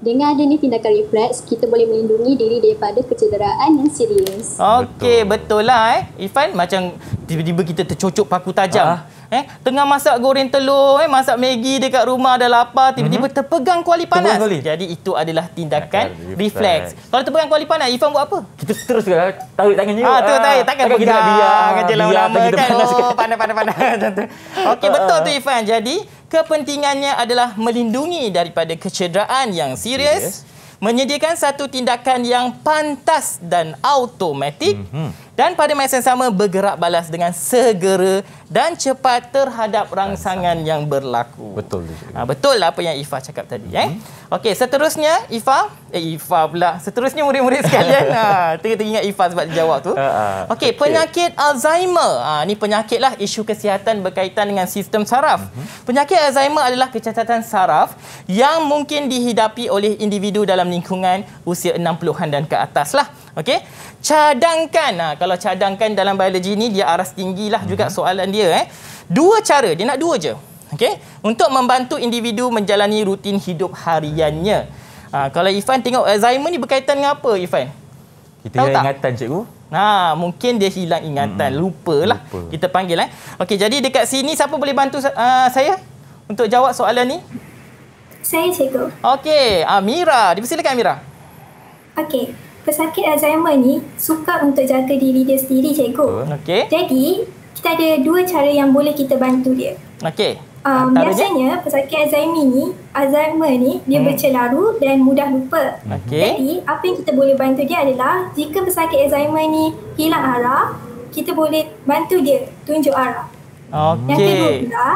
Speaker 1: Dengan adanya tindakan refleks, kita boleh melindungi diri daripada kecederaan yang serius.
Speaker 3: Okey, betul. betul lah eh. Ifan, macam tiba-tiba kita tercocok paku tajam. Ah eh tengah masak goreng telur eh masak maggi dekat rumah dah lapar tiba-tiba mm-hmm. terpegang kuali panas kuali. jadi itu adalah tindakan reflex. kalau terpegang kuali panas Ifan buat apa kita terus ke tarik tangan dia ah terus tarik Tangan kita biar kan jelah lama kan oh panas panas panas okey ha, ha, betul ha. tu Ifan jadi kepentingannya adalah melindungi daripada kecederaan yang serius menyediakan satu tindakan yang pantas dan automatik mm-hmm dan pada masa yang sama bergerak balas dengan segera dan cepat terhadap rangsangan yang berlaku. Betul. Ha, betul lah apa yang Ifa cakap tadi. Mm -hmm. eh? Mhm. Okey, seterusnya Ifa. Eh, Ifa pula. Seterusnya murid-murid sekalian. Tengah-tengah ha, ingat Ifa sebab dia jawab tu. Ha, ha. Okey, okay. penyakit Alzheimer. Ha, ni penyakit lah isu kesihatan berkaitan dengan sistem saraf. Mm -hmm. Penyakit Alzheimer adalah kecacatan saraf yang mungkin dihidapi oleh individu dalam lingkungan usia 60-an dan ke atas lah. Okey, cadangkan. Ha, kalau cadangkan dalam biologi ni dia aras tinggilah mm-hmm. juga mhm. soalan dia eh. Dua cara, dia nak dua je. Okey, untuk membantu individu menjalani rutin hidup hariannya. Ha, kalau Ifan tengok Alzheimer ni berkaitan dengan apa Ifan? Kita Tahu tak? ingatan cikgu. Nah, ha, mungkin dia hilang ingatan, mm-hmm. lupalah. Lupa. Kita panggil eh. Okey, jadi dekat sini siapa boleh bantu uh, saya untuk jawab soalan ni?
Speaker 5: Saya cikgu.
Speaker 1: Okey, Amira, dipersilakan Amira. Okey pesakit Alzheimer ni suka untuk jaga diri dia sendiri cikgu. Okay. Jadi kita ada dua cara yang boleh kita bantu dia. Okey. Um, biasanya pesakit Alzheimer ni, Alzheimer ni dia hmm. bercelaru dan mudah lupa. Okay. Jadi apa yang kita boleh bantu dia adalah jika pesakit Alzheimer ni hilang arah, kita boleh bantu dia tunjuk arah.
Speaker 3: Okey. Yang kedua pula.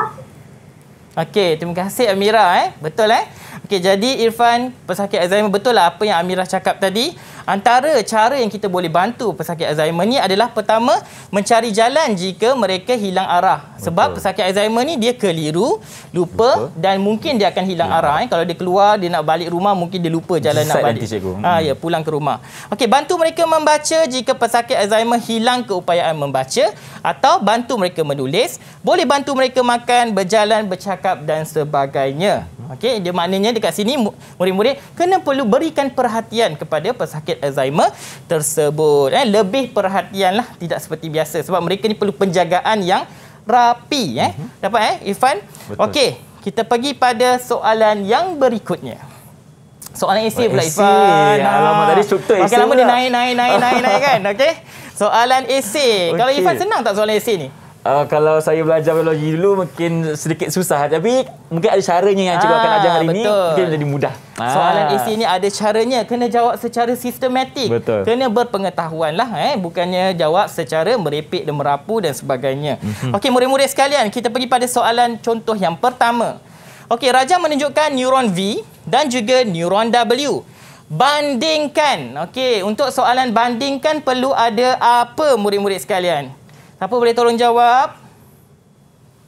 Speaker 3: Okey, terima kasih Amira eh. Betul eh. Okey, jadi Irfan, pesakit Alzheimer betul lah apa yang Amirah cakap tadi. Antara cara yang kita boleh bantu pesakit Alzheimer ni adalah pertama mencari jalan jika mereka hilang arah. Sebab pesakit Alzheimer ni dia keliru, lupa, lupa. dan mungkin dia akan hilang ya. arah eh. Kalau dia keluar, dia nak balik rumah, mungkin dia lupa jalan Desai nak balik. Nanti, ah, ha hmm. ya, pulang ke rumah. Okey, bantu mereka membaca jika pesakit Alzheimer hilang keupayaan membaca atau bantu mereka menulis, boleh bantu mereka makan, berjalan, bercakap dan sebagainya. Okey, dia maknanya dekat sini murid-murid kena perlu berikan perhatian kepada pesakit Alzheimer tersebut. Eh, lebih perhatianlah tidak seperti biasa sebab mereka ni perlu penjagaan yang rapi eh. Mm-hmm. Dapat eh Ifan? Okey, kita pergi pada soalan yang berikutnya. Soalan AC pula AC. Eh, Ifan. Alamak ya, ah. tadi struktur AC. Makin lama dia naik naik naik naik naik kan. Okey. Soalan AC. Okay. Kalau Ifan senang tak soalan AC ni?
Speaker 2: Uh, kalau saya belajar biologi dulu mungkin sedikit susah tapi mungkin ada caranya yang cikgu akan ah, ajar hari ini mungkin jadi
Speaker 3: mudah. Soalan AC ah. ni ada caranya kena jawab secara sistematik. Betul. Kena berpengetahuan lah eh bukannya jawab secara merepek dan merapu dan sebagainya. Mhm. Okey murid-murid sekalian kita pergi pada soalan contoh yang pertama. Okey Raja menunjukkan neuron V dan juga neuron W. Bandingkan. Okey untuk soalan bandingkan perlu ada apa murid-murid sekalian? Siapa boleh tolong jawab?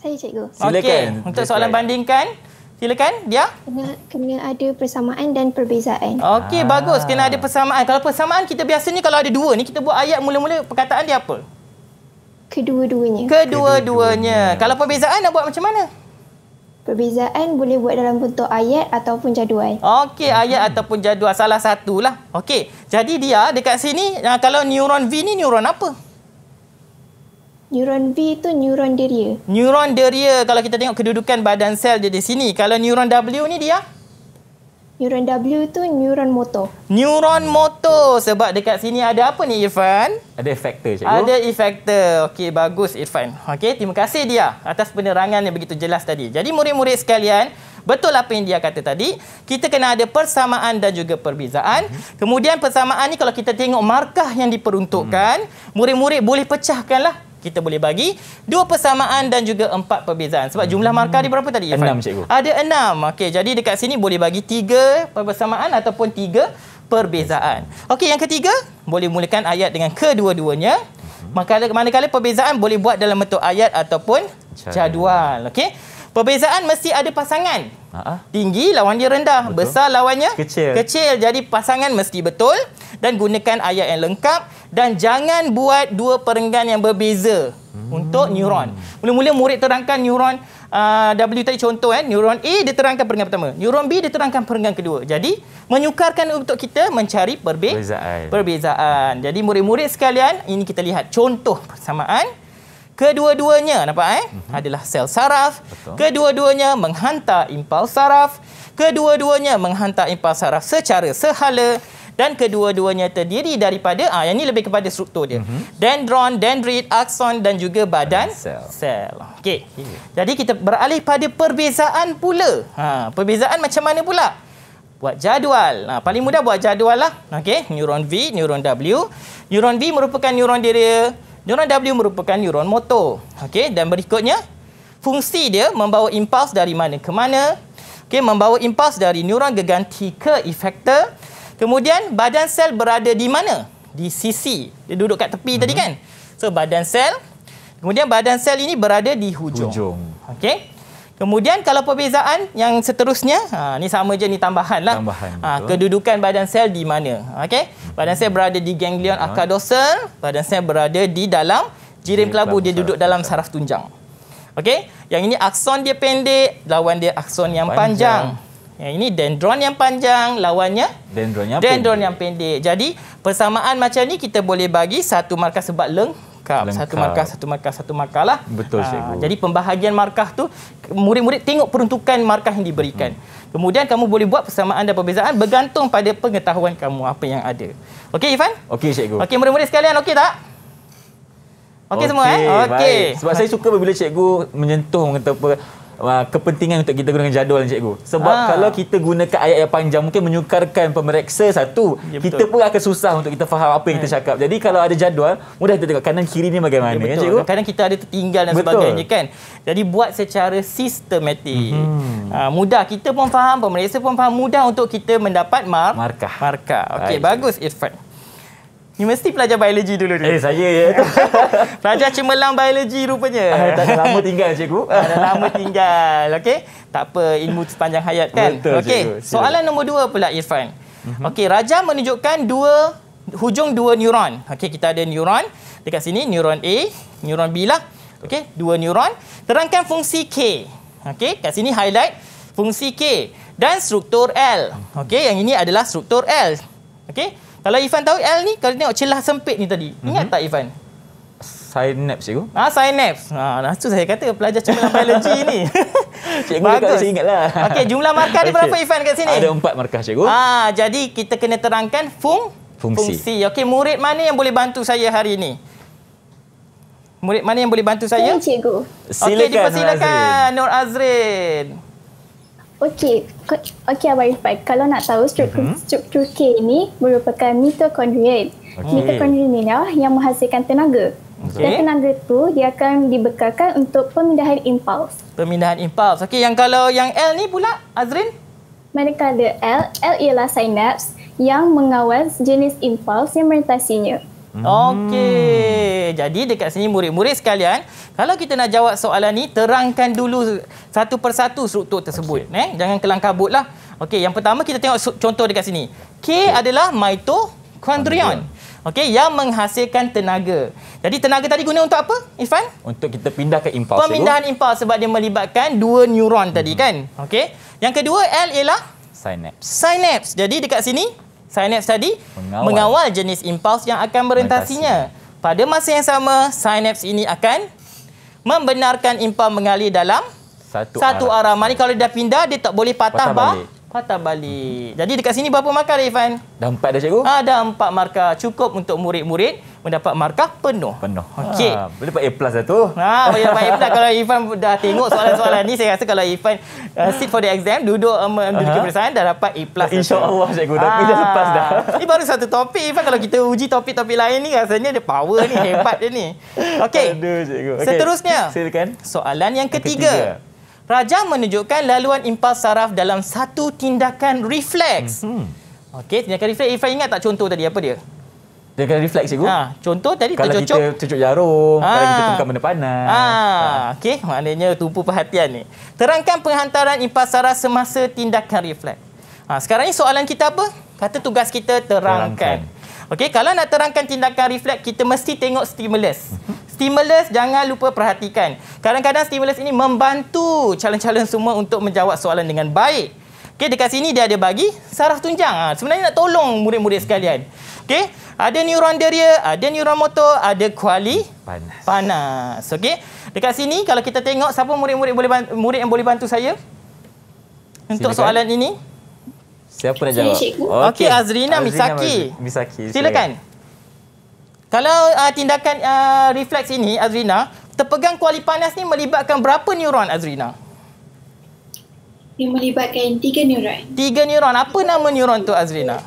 Speaker 4: Saya cikgu. Silakan. Okay. Untuk Silakan. soalan bandingkan, Silakan, dia. Kena, kena ada persamaan dan perbezaan. Okey, ah. bagus. Kena ada persamaan. Kalau persamaan, kita
Speaker 3: biasanya kalau ada dua ni, kita buat ayat mula-mula perkataan dia apa?
Speaker 4: Kedua-duanya. Kedua-duanya. Kedua kalau perbezaan, nak buat macam mana? Perbezaan boleh buat dalam bentuk ayat ataupun jadual.
Speaker 3: Okey, ayat ataupun jadual. Salah satulah. Okey, jadi dia dekat sini, ah, kalau neuron V ni neuron apa? Neuron V tu neuron deria. Neuron deria kalau kita tengok kedudukan badan sel dia di sini. Kalau neuron W ni
Speaker 4: dia? Neuron W tu neuron motor.
Speaker 3: Neuron motor sebab dekat sini ada apa ni Irfan? Ada efektor cikgu. Ada efektor. Okey bagus Irfan. Okey terima kasih dia atas penerangan yang begitu jelas tadi. Jadi murid-murid sekalian Betul apa yang dia kata tadi. Kita kena ada persamaan dan juga perbezaan. Kemudian persamaan ni kalau kita tengok markah yang diperuntukkan. Hmm. Murid-murid boleh pecahkanlah kita boleh bagi dua persamaan dan juga empat perbezaan. Sebab jumlah hmm. markah ni berapa tadi? Enam, cikgu. Ada enam. Okey, jadi dekat sini boleh bagi tiga persamaan ataupun tiga perbezaan. Okey, yang ketiga, boleh mulakan ayat dengan kedua-duanya. Hmm. Manakala, manakala perbezaan boleh buat dalam bentuk ayat ataupun jadual. Okey. Perbezaan mesti ada pasangan. Ha? Tinggi lawan dia rendah. Betul. Besar lawannya kecil. kecil. Jadi pasangan mesti betul. Dan gunakan ayat yang lengkap. Dan jangan buat dua perenggan yang berbeza. Hmm. Untuk neuron. Mula-mula murid terangkan neuron uh, W tadi contoh. Eh. Neuron A dia terangkan perenggan pertama. Neuron B dia terangkan perenggan kedua. Jadi menyukarkan untuk kita mencari perbe perbezaan. perbezaan. Jadi murid-murid sekalian ini kita lihat contoh persamaan. Kedua-duanya nampak eh mm-hmm. adalah sel saraf. Kedua-duanya menghantar impuls saraf. Kedua-duanya menghantar impuls saraf secara sehala dan kedua-duanya terdiri daripada ah yang ni lebih kepada struktur dia. Mm-hmm. Dendron, dendrit, akson dan juga badan sel. sel. Okey. Okay. Jadi kita beralih pada perbezaan pula. Ha, perbezaan macam mana pula? Buat jadual. Ha, paling mudah buat jadual lah. Okey, neuron V, neuron W. Neuron V merupakan neuron dia Neuron W merupakan neuron motor. Okey, dan berikutnya fungsi dia membawa impuls dari mana ke mana? Okey, membawa impuls dari neuron geganti ke efektor. Kemudian badan sel berada di mana? Di sisi. Dia duduk kat tepi -hmm. tadi mhm. kan? So badan sel. Kemudian badan sel ini berada di hujung. hujung. Okey. Kemudian kalau perbezaan yang seterusnya, ha, ni sama je ni tambahan lah. Tambahan, ha, kedudukan badan sel di mana? Okay? Badan sel berada di ganglion ha. Ya. akadosal, badan sel berada di dalam jirim kelabu, dia duduk dalam saraf tunjang. Okay? Yang ini akson dia pendek, lawan dia akson yang panjang. panjang. Yang ini dendron yang panjang, lawannya dendron, yang, dendron pendek. yang pendek. Jadi persamaan macam ni kita boleh bagi satu markah sebab lengkap lengkap. lengkap. Satu markah, satu markah, satu markah lah. Betul, ah, Cikgu. jadi pembahagian markah tu, murid-murid tengok peruntukan markah yang diberikan. Hmm. Kemudian kamu boleh buat persamaan dan perbezaan bergantung pada pengetahuan kamu apa yang ada. Okey, Ifan? Okey, Cikgu. Okey, murid-murid sekalian, okey tak? Okey okay, semua, eh? Okey. Sebab saya
Speaker 2: suka bila Cikgu menyentuh mengatakan uh, kepentingan untuk kita gunakan jadual cikgu sebab ha. kalau kita gunakan ayat yang panjang mungkin menyukarkan pemeriksa satu ya, kita pun akan susah untuk kita
Speaker 3: faham apa yang ha. kita eh. cakap jadi kalau ada jadual mudah kita tengok kanan kiri ni bagaimana ya, kan cikgu kadang kita ada tertinggal dan betul. sebagainya kan jadi buat secara sistematik hmm. uh, mudah kita pun faham pemeriksa pun faham mudah untuk kita mendapat mar- markah markah okey bagus Irfan You mesti pelajar biologi dulu ni. Eh, saya ya. pelajar cemerlang biologi rupanya. Ay, ah, tak ada lama tinggal, cikgu. Tak ada lama tinggal. Okey. Tak apa, ilmu sepanjang hayat kan. Betul, okay. Soalan nombor dua pula, Irfan. Mm-hmm. Okey, Raja menunjukkan dua hujung dua neuron. Okey, kita ada neuron dekat sini, neuron A, neuron B lah. Okey, dua neuron. Terangkan fungsi K. Okey, kat sini highlight fungsi K dan struktur L. Okey, yang ini adalah struktur L. Okey. Kalau Ivan tahu L ni kalau tengok celah sempit ni tadi. Ingat mm-hmm. tak Ivan?
Speaker 2: Synapse cikgu.
Speaker 3: Ah synapse. Ha ah, nah, tu saya kata pelajar cemerlang biologi ni. Cikgu Bagus. dekat ingatlah. Okey jumlah markah ni berapa okay. Ivan kat sini? Ada empat
Speaker 2: markah cikgu. Ah
Speaker 3: jadi kita kena terangkan fung fungsi. fungsi. Okey murid mana yang boleh bantu saya hari ini? Murid mana yang boleh bantu saya? Okey
Speaker 5: cikgu. Okay, Okey dipersilakan Nur Azrin. Nur Azrin. Okey, okey Abang Rifat. Kalau nak tahu struktur, uh-huh. struktur K ni merupakan mitokondria. Okay. Mitokondria ni lah yang menghasilkan tenaga. Okay. Dan tenaga itu dia akan dibekalkan untuk pemindahan impuls.
Speaker 3: Pemindahan impuls. Okey, yang kalau yang
Speaker 5: L ni pula Azrin? Manakala L, L ialah sinaps yang mengawal jenis impuls yang merintasinya.
Speaker 3: Hmm. Okey. Jadi dekat sini murid-murid sekalian, kalau kita nak jawab soalan ni, terangkan dulu satu persatu struktur tersebut. Okay. Eh? Jangan lah. Okey, yang pertama kita tengok contoh dekat sini. K okay. adalah mitochondrion. Okey, yang menghasilkan tenaga. Jadi tenaga tadi guna untuk apa, Ifan? Untuk kita
Speaker 2: pindahkan impuls. Pemindahan
Speaker 3: impuls sebab dia melibatkan dua neuron hmm. tadi kan? Okey. Yang kedua L ialah? Synapse. Synapse. Jadi dekat sini, Sinaps tadi mengawal. mengawal jenis impuls yang akan merentasinya. Pada masa yang sama, sinaps ini akan membenarkan impuls mengalir dalam
Speaker 2: satu, satu arah.
Speaker 3: arah. Mari kalau dah pindah, dia tak boleh patah, patah balik. Patah balik. Hmm. Jadi dekat sini berapa markah, Irfan? Dah empat dah, cikgu. Ah, dah empat markah. Cukup untuk murid-murid mendapat markah penuh. Penuh. Okey. Ha,
Speaker 2: boleh dapat A plus lah tu. Ha, boleh dapat
Speaker 3: A plus. kalau Ivan dah tengok soalan-soalan ni, saya rasa kalau Ivan uh, sit for the exam, duduk um, uh-huh. duduk kebersihan, dah dapat A plus. InsyaAllah, cikgu. Ha. Tapi ah. dah lepas dah. Ini baru satu topik, Ivan. Kalau kita uji topik-topik lain ni, rasanya dia power ni, hebat dia ni. Okey. Aduh, cikgu. Okay. Seterusnya. Silakan. Soalan yang ketiga. ketiga. Raja menunjukkan laluan impas saraf dalam satu tindakan refleks. Hmm. Okey, tindakan refleks. Ifan ingat tak contoh tadi apa dia?
Speaker 2: Dia kena refleks cikgu. Ha,
Speaker 3: contoh tadi kalau tercucuk. Kalau
Speaker 2: kita cucuk jarum, ha. kalau kita tumpah benda panas. Ha.
Speaker 3: Ha. Okey, maknanya tumpu perhatian ni. Terangkan penghantaran impas saraf semasa tindakan refleks. Ha, sekarang ni soalan kita apa? Kata tugas kita terangkan. terangkan. Okey, kalau nak terangkan tindakan refleks, kita mesti tengok stimulus. Mhm. Stimulus jangan lupa perhatikan. Kadang-kadang stimulus ini membantu calon-calon semua untuk menjawab soalan dengan baik. Okey, dekat sini dia ada bagi saraf tunjang. Ha, sebenarnya nak tolong murid-murid sekalian. Okey, ada neuron deria, ada neuron motor, ada kuali panas. panas. Okey, dekat sini kalau kita tengok siapa murid-murid boleh murid yang boleh bantu saya untuk soalan ini.
Speaker 2: Siapa nak jawab? Okey, okay, Azrina, Azrina Misaki. Misaki. Silakan. Silakan.
Speaker 3: Kalau uh, tindakan uh, refleks ini, Azrina, terpegang kuali panas ni melibatkan berapa neuron, Azrina?
Speaker 6: yang melibatkan tiga neuron.
Speaker 3: Tiga neuron. Apa nama neuron tu Azrina?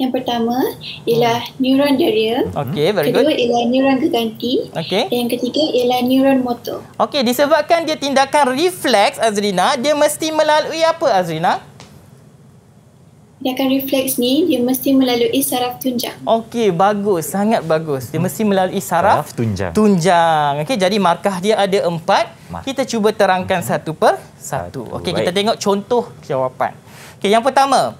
Speaker 6: Yang pertama ialah neuron deria.
Speaker 3: Okey, very kedua good. Kedua
Speaker 6: ialah neuron keganti. Okey. Dan yang ketiga ialah neuron motor.
Speaker 3: Okey, disebabkan dia tindakan refleks Azrina, dia mesti
Speaker 6: melalui apa Azrina? tindakan refleks ni dia mesti melalui saraf tunjang.
Speaker 3: Okey, bagus, sangat bagus. Dia mesti melalui saraf, tunjang. Tunjang. Okey, jadi markah dia ada empat. Mas. Kita cuba terangkan hmm. satu per satu. Okey, kita tengok contoh jawapan. Okey, yang pertama,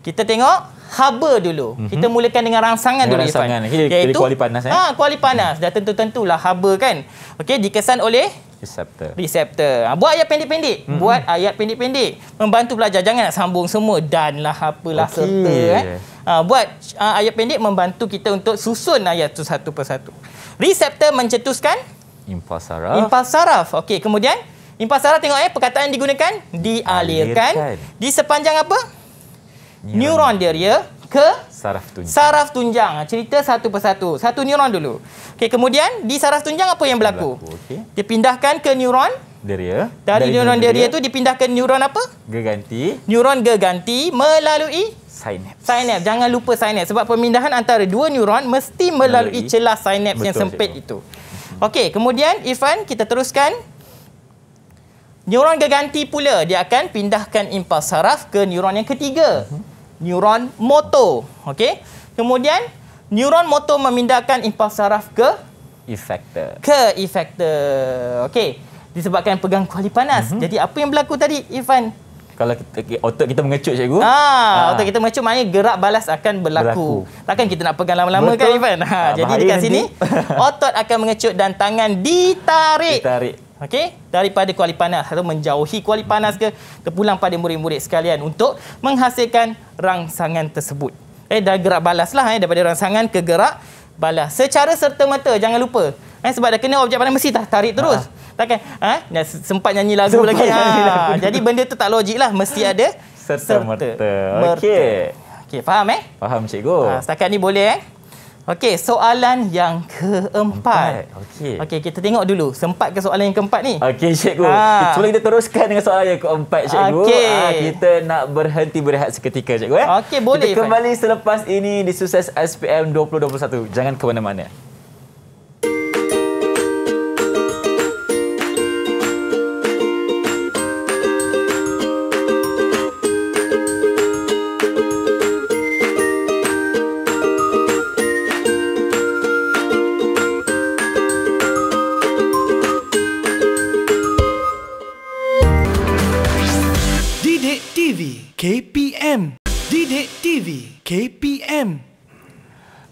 Speaker 3: kita tengok haba dulu. Mm -hmm. Kita mulakan dengan rangsangan dengan dulu rangsangan. Okay, iaitu kuali panas eh. Ha, kuali panas. -hmm. Dah tentu-tentulah haba kan. Okey, dikesan oleh Receptor. Receptor. Ha, buat ayat pendek-pendek. Mm-hmm. Buat ayat pendek-pendek. Membantu pelajar Jangan nak sambung semua dan lah apalah okay. serta. Eh. Ha, buat ha, ayat pendek membantu kita untuk susun ayat tu satu persatu. Receptor mencetuskan? Impuls
Speaker 2: saraf. Impuls
Speaker 3: saraf. Okey, kemudian? Impuls saraf tengok eh. Perkataan digunakan? Dialirkan. Alirkan. Di sepanjang apa? Neuron, Neuron dia, dia ke? saraf tunjang. Saraf tunjang. Ah, cerita satu persatu. Satu neuron dulu. Okey, kemudian di saraf tunjang apa yang berlaku? berlaku okay. Dipindahkan ke neuron
Speaker 2: deria. Dari, Dari neuron deria tu
Speaker 3: dipindahkan neuron apa?
Speaker 2: Geganti.
Speaker 3: Neuron geganti melalui sinaps. Sinaps. Jangan lupa sinaps sebab pemindahan antara dua neuron mesti melalui, melalui. celah sinaps yang sempit itu. Okey, kemudian Ivan kita teruskan Neuron geganti pula dia akan pindahkan impuls saraf ke neuron yang ketiga. Uh mhm. -huh neuron motor. Okey. Kemudian neuron motor memindahkan impuls saraf ke
Speaker 2: efektor.
Speaker 3: Ke efektor. Okey. Disebabkan pegang kuali panas. Mm -hmm. Jadi apa yang berlaku tadi Ivan?
Speaker 2: Kalau kita, otot kita mengecut cikgu. Ha, otot kita
Speaker 3: mengecut maknanya gerak balas akan berlaku. berlaku. Takkan kita nak pegang lama-lama kan Ivan? Ha, ah, jadi dekat nanti. sini otot akan mengecut dan tangan ditarik. Ditarik. Okey, daripada kuali panas atau menjauhi kuali panas ke terpulang pada murid-murid sekalian untuk menghasilkan rangsangan tersebut. Eh dah gerak balaslah eh daripada rangsangan ke gerak balas secara serta-merta jangan lupa. Eh sebab dah kena objek panas mesti dah tarik terus. Ah. Ha. Takkan eh dah sempat nyanyi lagu sempat lagi. Nyanyi ha, lagu. Jadi benda tu tak logik lah mesti ada
Speaker 2: serta-merta. Okey.
Speaker 3: Okey, faham eh? Faham cikgu. Ha, setakat ni boleh eh? Okey, soalan yang keempat. Okey. Okey, kita tengok dulu sempat ke soalan yang keempat ni? Okey, cikgu. Ha. Sebelum
Speaker 2: kita teruskan dengan soalan yang keempat, cikgu. Okey. Ha, kita nak berhenti berehat seketika, cikgu eh. Okey, boleh. Kita kembali selepas ini di Sukses SPM 2021. Jangan ke mana-mana.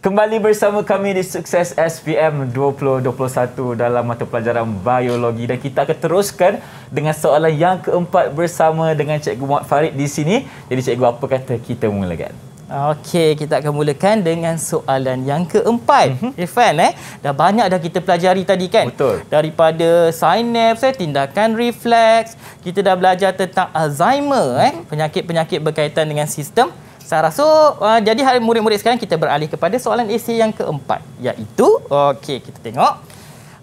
Speaker 2: Kembali bersama kami di Sukses SPM 2021 dalam mata pelajaran biologi dan kita akan teruskan dengan soalan yang keempat bersama dengan Cikgu Muhammad Farid di sini. Jadi Cikgu apa kata kita mulakan?
Speaker 3: Okey, kita akan mulakan dengan soalan yang keempat. Mm-hmm. Irfan, eh, dah banyak dah kita pelajari tadi kan? Betul. Daripada sinaps, eh, tindakan refleks, kita dah belajar tentang Alzheimer, eh, penyakit-penyakit berkaitan dengan sistem Sarah. So, uh, jadi hari murid-murid sekarang kita beralih kepada soalan AC yang keempat. Iaitu, okey, kita tengok.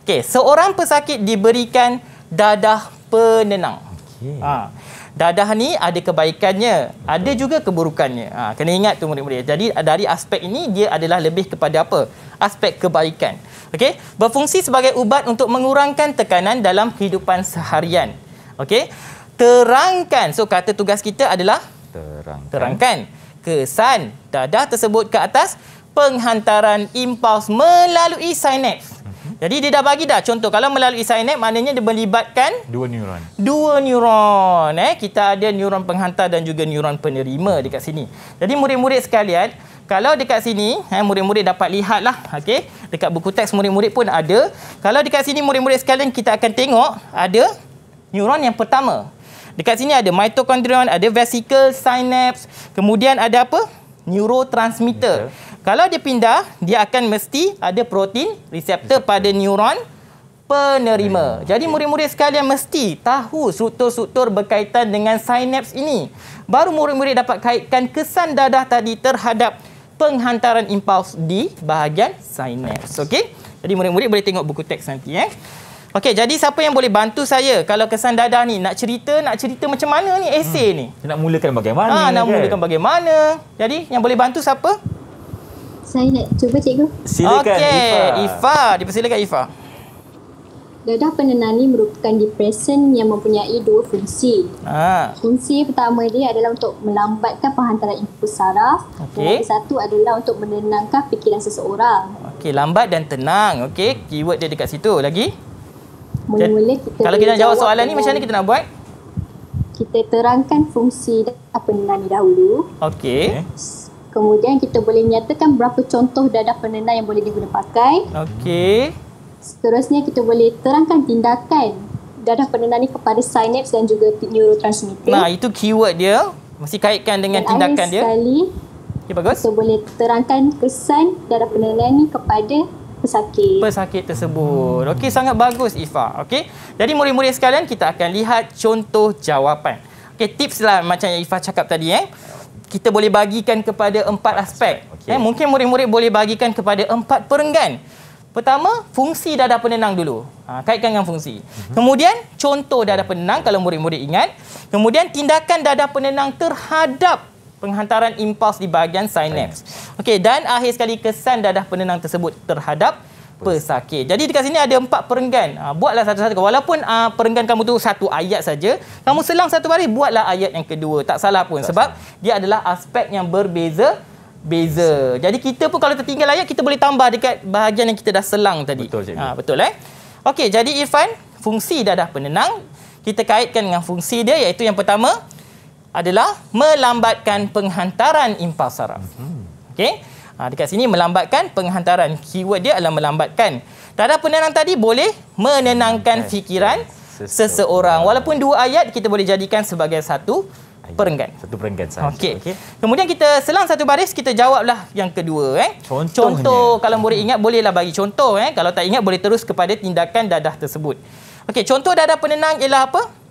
Speaker 3: Okey, seorang pesakit diberikan dadah penenang. Okey. Ha. Dadah ni ada kebaikannya, Betul. ada juga keburukannya. Ha, kena ingat tu murid-murid. Jadi dari aspek ini dia adalah lebih kepada apa? Aspek kebaikan. Okey, berfungsi sebagai ubat untuk mengurangkan tekanan dalam kehidupan seharian. Okey. Terangkan. So kata tugas kita adalah terangkan. Terangkan kesan dadah tersebut ke atas penghantaran impuls melalui sinaps. Mhm. Jadi dia dah bagi dah contoh kalau melalui sinaps maknanya dia melibatkan dua neuron. Dua neuron eh kita ada neuron penghantar dan juga neuron penerima dekat sini. Jadi murid-murid sekalian, kalau dekat sini eh murid-murid dapat lihatlah okey dekat buku teks murid-murid pun ada. Kalau dekat sini murid-murid sekalian kita akan tengok ada neuron yang pertama. Dekat sini ada mitochondrion, ada vesikel, synapse. Kemudian ada apa? Neurotransmitter. Yeah. Kalau dia pindah, dia akan mesti ada protein reseptor pada neuron penerima. Yeah. Jadi murid-murid sekalian mesti tahu struktur-struktur berkaitan dengan synapse ini. Baru murid-murid dapat kaitkan kesan dadah tadi terhadap penghantaran impuls di bahagian synapse. Okey? Jadi murid-murid boleh tengok buku teks nanti. Eh? Okey, jadi siapa yang boleh bantu saya kalau kesan dadah ni nak cerita, nak cerita macam mana ni esei hmm. ni? Nak mulakan
Speaker 2: bagaimana? Ah, ha, nak kan? mulakan
Speaker 3: bagaimana? Jadi yang boleh bantu siapa? Saya
Speaker 1: nak cuba cikgu. Silakan okay, Ifa. Ifa, dipersilakan Ifa. Dadah penenang ni merupakan depression yang mempunyai dua fungsi. Ah. Fungsi pertama dia adalah untuk melambatkan penghantaran input saraf. Okay. Yang satu adalah untuk menenangkan fikiran seseorang.
Speaker 3: Okey, lambat dan tenang. Okey, keyword dia dekat situ. Lagi?
Speaker 1: Mula kita Kalau kita nak jawab soalan ni macam mana kita nak buat? Kita terangkan fungsi dah penenang ni dahulu.
Speaker 3: Okey.
Speaker 1: Kemudian kita boleh nyatakan berapa contoh dadah penenang yang boleh digunakan pakai.
Speaker 3: Okey.
Speaker 1: Seterusnya kita boleh terangkan tindakan dadah penenang ni kepada sinaps dan juga neurotransmitter. Nah,
Speaker 3: itu keyword dia. Mesti kaitkan dengan dan tindakan dia. Sekali,
Speaker 1: okay, bagus. Kita boleh terangkan kesan darah penenang ni kepada pesakit. Pesakit tersebut. Hmm. Okey, sangat bagus
Speaker 3: Ifa. Okey. Jadi murid-murid sekalian kita akan lihat contoh jawapan. Okey, tips lah macam yang Ifa cakap tadi eh. Kita boleh bagikan kepada empat aspek. Okay. Eh, mungkin murid-murid boleh bagikan kepada empat perenggan. Pertama, fungsi dada penenang dulu. Ha, kaitkan dengan fungsi. Mm -hmm. Kemudian, contoh dada penenang kalau murid-murid ingat. Kemudian, tindakan dada penenang terhadap penghantaran impuls di bahagian sinaps. Okey dan akhir sekali kesan dadah penenang tersebut terhadap pesakit. Jadi dekat sini ada empat perenggan. Ha, buatlah satu-satu. Walaupun ha, perenggan kamu tu satu ayat saja, kamu selang satu baris buatlah ayat yang kedua. Tak salah pun tak sebab salah. dia adalah aspek yang berbeza beza. Jadi kita pun kalau tertinggal ayat kita boleh tambah dekat bahagian yang kita dah selang tadi. Betul cikgu. Ha, ah, betul eh? Okey, jadi Ifan, fungsi dadah penenang kita kaitkan dengan fungsi dia iaitu yang pertama adalah melambatkan penghantaran impuls saraf. Okey. Ha, dekat sini melambatkan penghantaran. Keyword dia adalah melambatkan. Terhadap penerang tadi boleh menenangkan fikiran seseorang. Walaupun dua ayat kita boleh jadikan sebagai satu perenggan. Satu perenggan sahaja. Okey. Okay. Kemudian kita selang satu baris kita jawablah yang kedua. Eh. Contohnya. Contoh kalau boleh ingat bolehlah bagi contoh. Eh. Kalau tak ingat boleh terus kepada tindakan dadah tersebut. Okey contoh dadah penenang ialah Apa?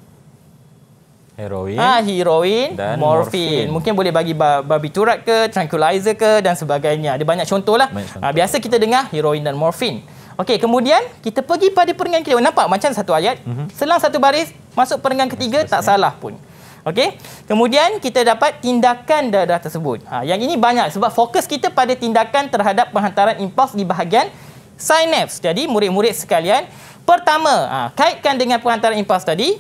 Speaker 3: heroin ha, heroin dan morfin. morfin mungkin boleh bagi barbiturat ke tranquilizer ke dan sebagainya ada banyak contohlah banyak contoh. ha, biasa kita dengar heroin dan morfin okey kemudian kita pergi pada perenggan kedua nampak macam satu ayat mm-hmm. selang satu baris masuk perenggan ketiga Seterusnya. tak salah pun okey kemudian kita dapat tindakan darah tersebut ha, yang ini banyak sebab fokus kita pada tindakan terhadap penghantaran impuls di bahagian synapse jadi murid-murid sekalian pertama ha, kaitkan dengan penghantaran impuls tadi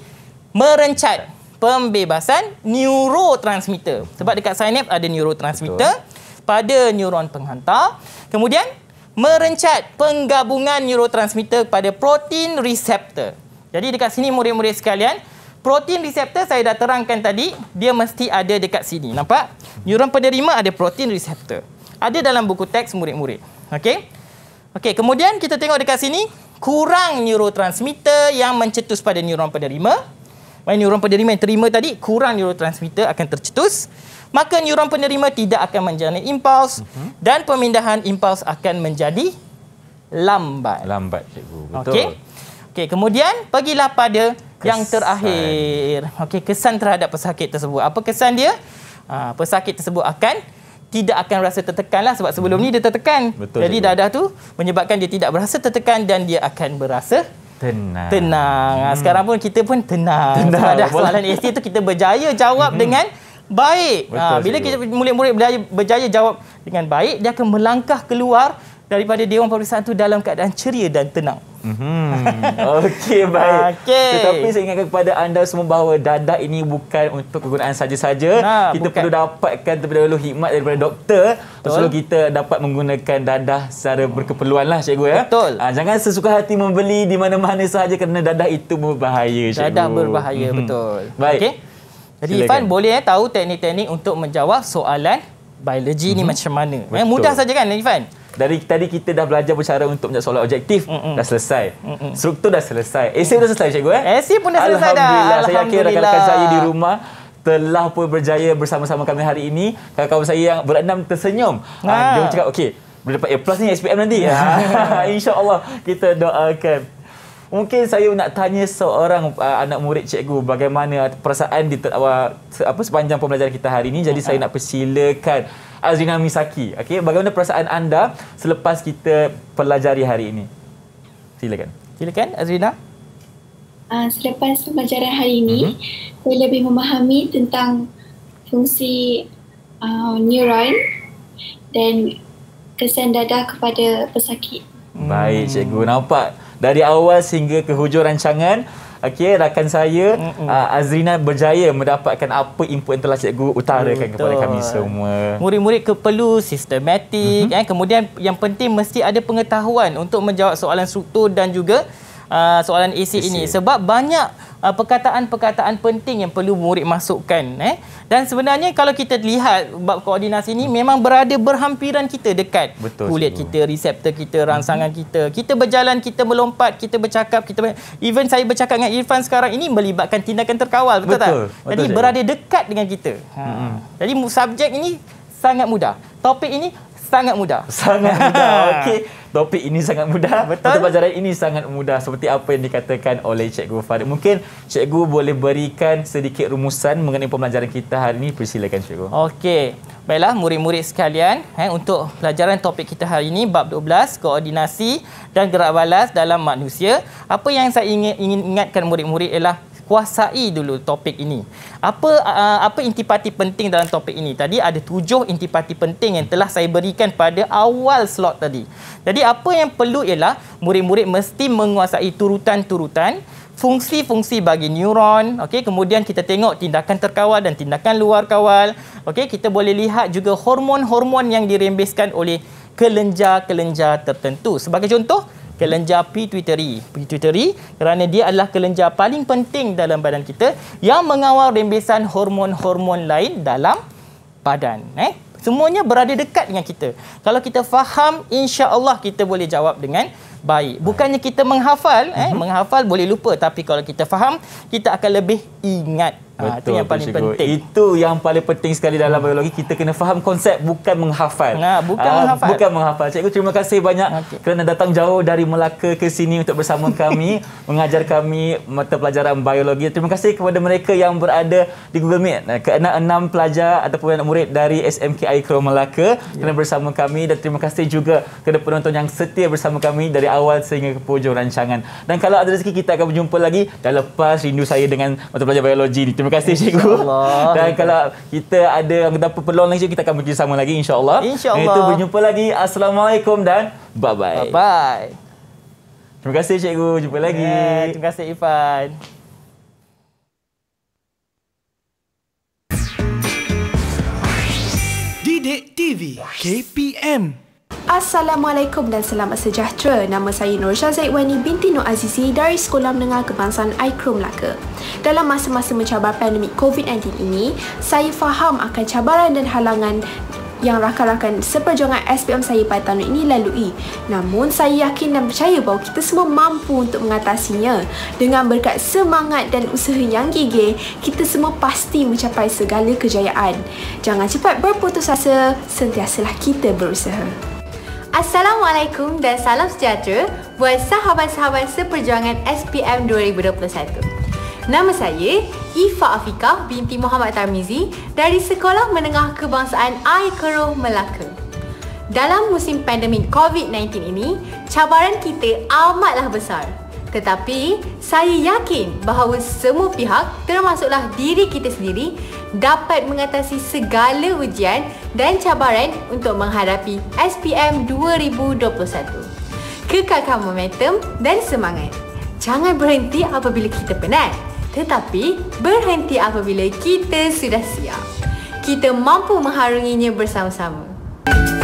Speaker 3: merencat Seterusnya pembebasan neurotransmitter. Sebab dekat sinaps ada neurotransmitter Betul. pada neuron penghantar. Kemudian merencat penggabungan neurotransmitter pada protein reseptor. Jadi dekat sini murid-murid sekalian, protein reseptor saya dah terangkan tadi, dia mesti ada dekat sini. Nampak? Neuron penerima ada protein reseptor. Ada dalam buku teks murid-murid. Okey. Okey, kemudian kita tengok dekat sini kurang neurotransmitter yang mencetus pada neuron penerima. Maka neuron penerima yang terima tadi kurang neurotransmitter akan tercetus. Maka neuron penerima tidak akan menjana impuls uh-huh. dan pemindahan impuls akan menjadi lambat. Lambat cikgu. Betul. Okay, okay. kemudian pergilah pada kesan. yang terakhir. Okay, kesan terhadap pesakit tersebut. Apa kesan dia? Ha, pesakit tersebut akan tidak akan rasa tertekan lah sebab sebelum hmm. ni dia tertekan. Betul, Jadi cikgu. dadah tu menyebabkan dia tidak berasa tertekan dan dia akan berasa tenang. Tenang. Ah, hmm. Sekarang pun kita pun tenang. tenang. Sebab dah soalan AC tu kita berjaya jawab hmm. dengan baik. Ah, Betul, ha, bila kita murid-murid berjaya, berjaya jawab dengan baik, dia akan melangkah keluar daripada Dewan Pemeriksaan tu dalam keadaan ceria dan tenang.
Speaker 2: Mm-hmm. Okey baik. Okay. Tetapi saya ingatkan kepada anda semua bahawa dadah ini bukan untuk kegunaan saja-saja. Nah, kita bukan. perlu dapatkan terlebih dahulu hikmat daripada doktor sebelum kita dapat menggunakan dadah secara berkeperluan lah cikgu ya. Betul. Ha, jangan sesuka hati membeli di mana-mana sahaja kerana dadah itu berbahaya cikgu. Dadah berbahaya mm-hmm. betul. Baik. Okay. Jadi Silakan. Ifan
Speaker 3: boleh eh, tahu teknik-teknik untuk menjawab soalan biologi mm-hmm. ni mhm. macam mana. Eh, mudah saja kan Ifan?
Speaker 2: dari tadi kita dah belajar cara untuk menyiap solat objektif Mm-mm. dah selesai Mm-mm. struktur dah selesai esei eh, dah selesai cikgu eh esei eh, pun dah selesai dah alhamdulillah saya yakin rakan-rakan saya di rumah telah pun berjaya bersama-sama kami hari ini kawan-kawan saya yang berenam tersenyum ha. Ha, dia cakap okey boleh dapat A plus ni SPM nanti ha. insyaallah kita doakan Mungkin saya nak tanya seorang uh, anak murid cikgu bagaimana perasaan di ter- apa sepanjang pembelajaran kita hari ini jadi uh-huh. saya nak persilakan Azrina Misaki. Okey, bagaimana perasaan anda selepas kita pelajari hari ini? Silakan. Silakan Azrina.
Speaker 6: Uh, selepas pelajaran hari ini, uh-huh. saya lebih memahami tentang fungsi uh, neuron dan kesan dadah kepada pesakit.
Speaker 2: Baik, cikgu. Nampak dari awal sehingga ke hujung rancangan, okey rakan saya uh, Azrina berjaya mendapatkan apa input yang telah cikgu utarakan Betul. kepada kami semua.
Speaker 3: Murid-murid keperlu sistematik mm-hmm. eh kemudian yang penting mesti ada pengetahuan untuk menjawab soalan struktur dan juga Ah, soalan AC, ini sebab banyak ah, perkataan-perkataan penting yang perlu murid masukkan eh dan sebenarnya kalau kita lihat bab koordinasi ini hmm. memang berada berhampiran kita dekat Betul, kulit sebab. kita reseptor kita hmm. rangsangan hmm. kita kita berjalan kita melompat kita bercakap kita even saya bercakap dengan Irfan sekarang ini melibatkan tindakan terkawal betul, betul tak betul, jadi betul, berada dekat dengan kita ha. hmm. jadi subjek ini sangat mudah topik ini sangat mudah sangat mudah okey
Speaker 2: topik ini sangat mudah. Betul. Untuk pelajaran ini sangat mudah seperti apa yang dikatakan oleh Cikgu Farid. Mungkin Cikgu boleh berikan sedikit rumusan mengenai pembelajaran kita hari ini. Persilakan Cikgu.
Speaker 3: Okey. Baiklah murid-murid sekalian, eh, untuk pelajaran topik kita hari ini bab 12 koordinasi dan gerak balas dalam manusia. Apa yang saya ingin, ingin ingatkan murid-murid ialah kuasai dulu topik ini. Apa uh, apa intipati penting dalam topik ini? Tadi ada tujuh intipati penting yang telah saya berikan pada awal slot tadi. Jadi apa yang perlu ialah murid-murid mesti menguasai turutan-turutan fungsi-fungsi bagi neuron. Okay, kemudian kita tengok tindakan terkawal dan tindakan luar kawal. Okay, kita boleh lihat juga hormon-hormon yang dirembeskan oleh kelenjar-kelenjar tertentu. Sebagai contoh, kelenjar pituitary. Pituitary kerana dia adalah kelenjar paling penting dalam badan kita yang mengawal rembesan hormon-hormon lain dalam badan. Eh? Semuanya berada dekat dengan kita. Kalau kita faham, insya-Allah kita boleh jawab dengan baik. Bukannya kita menghafal, eh, mm-hmm. menghafal boleh lupa tapi kalau kita faham, kita akan lebih ingat. Ah, Betul, ha, itu yang paling Cikgu. penting. Itu yang
Speaker 2: paling penting sekali dalam hmm. biologi. Kita kena faham konsep bukan menghafal. Ha, bukan ha, menghafal. Bukan menghafal. Cikgu terima kasih banyak okay. kerana datang jauh dari Melaka ke sini untuk bersama kami mengajar kami mata pelajaran biologi. Terima kasih kepada mereka yang berada di Google Meet. Keenam-enam pelajar ataupun anak murid dari SMK Air Melaka yeah. kerana bersama kami dan terima kasih juga kepada penonton yang setia bersama kami dari awal sehingga ke pojok rancangan. Dan kalau ada rezeki kita akan berjumpa lagi dan lepas rindu saya dengan mata pelajaran biologi ni. Terima kasih cikgu. Allah. Dan kalau kita ada yang apa peluang lagi kita akan berjumpa sama lagi insya-Allah. insya Itu berjumpa lagi. Assalamualaikum dan bye-bye.
Speaker 3: Bye-bye.
Speaker 2: Terima kasih cikgu. Jumpa ya, lagi.
Speaker 3: terima kasih
Speaker 1: Ifan. Didik TV KPM.
Speaker 6: Assalamualaikum dan selamat sejahtera. Nama saya Nur Syazid Wani binti Nur Azizi dari Sekolah Menengah Kebangsaan iKrom Melaka. Dalam masa-masa mencabar pandemik COVID-19 ini, saya faham akan cabaran dan halangan yang rakan-rakan seperjuangan SPM saya pada tahun ini lalui. Namun, saya yakin dan percaya bahawa kita semua mampu untuk mengatasinya. Dengan berkat semangat dan usaha yang gigih, kita semua pasti mencapai segala kejayaan. Jangan cepat berputus asa, sentiasalah kita berusaha. Assalamualaikum dan salam sejahtera buat sahabat-sahabat seperjuangan SPM 2021. Nama saya Ifa Afika binti Muhammad Tarmizi dari Sekolah Menengah Kebangsaan Air Keruh Melaka. Dalam musim pandemik COVID-19 ini, cabaran kita amatlah besar. Tetapi saya yakin bahawa semua pihak termasuklah diri kita sendiri dapat mengatasi segala ujian dan cabaran untuk menghadapi SPM 2021. Kekalkan momentum dan semangat. Jangan berhenti apabila kita penat. Tetapi berhenti apabila kita sudah siap. Kita mampu mengharunginya bersama-sama.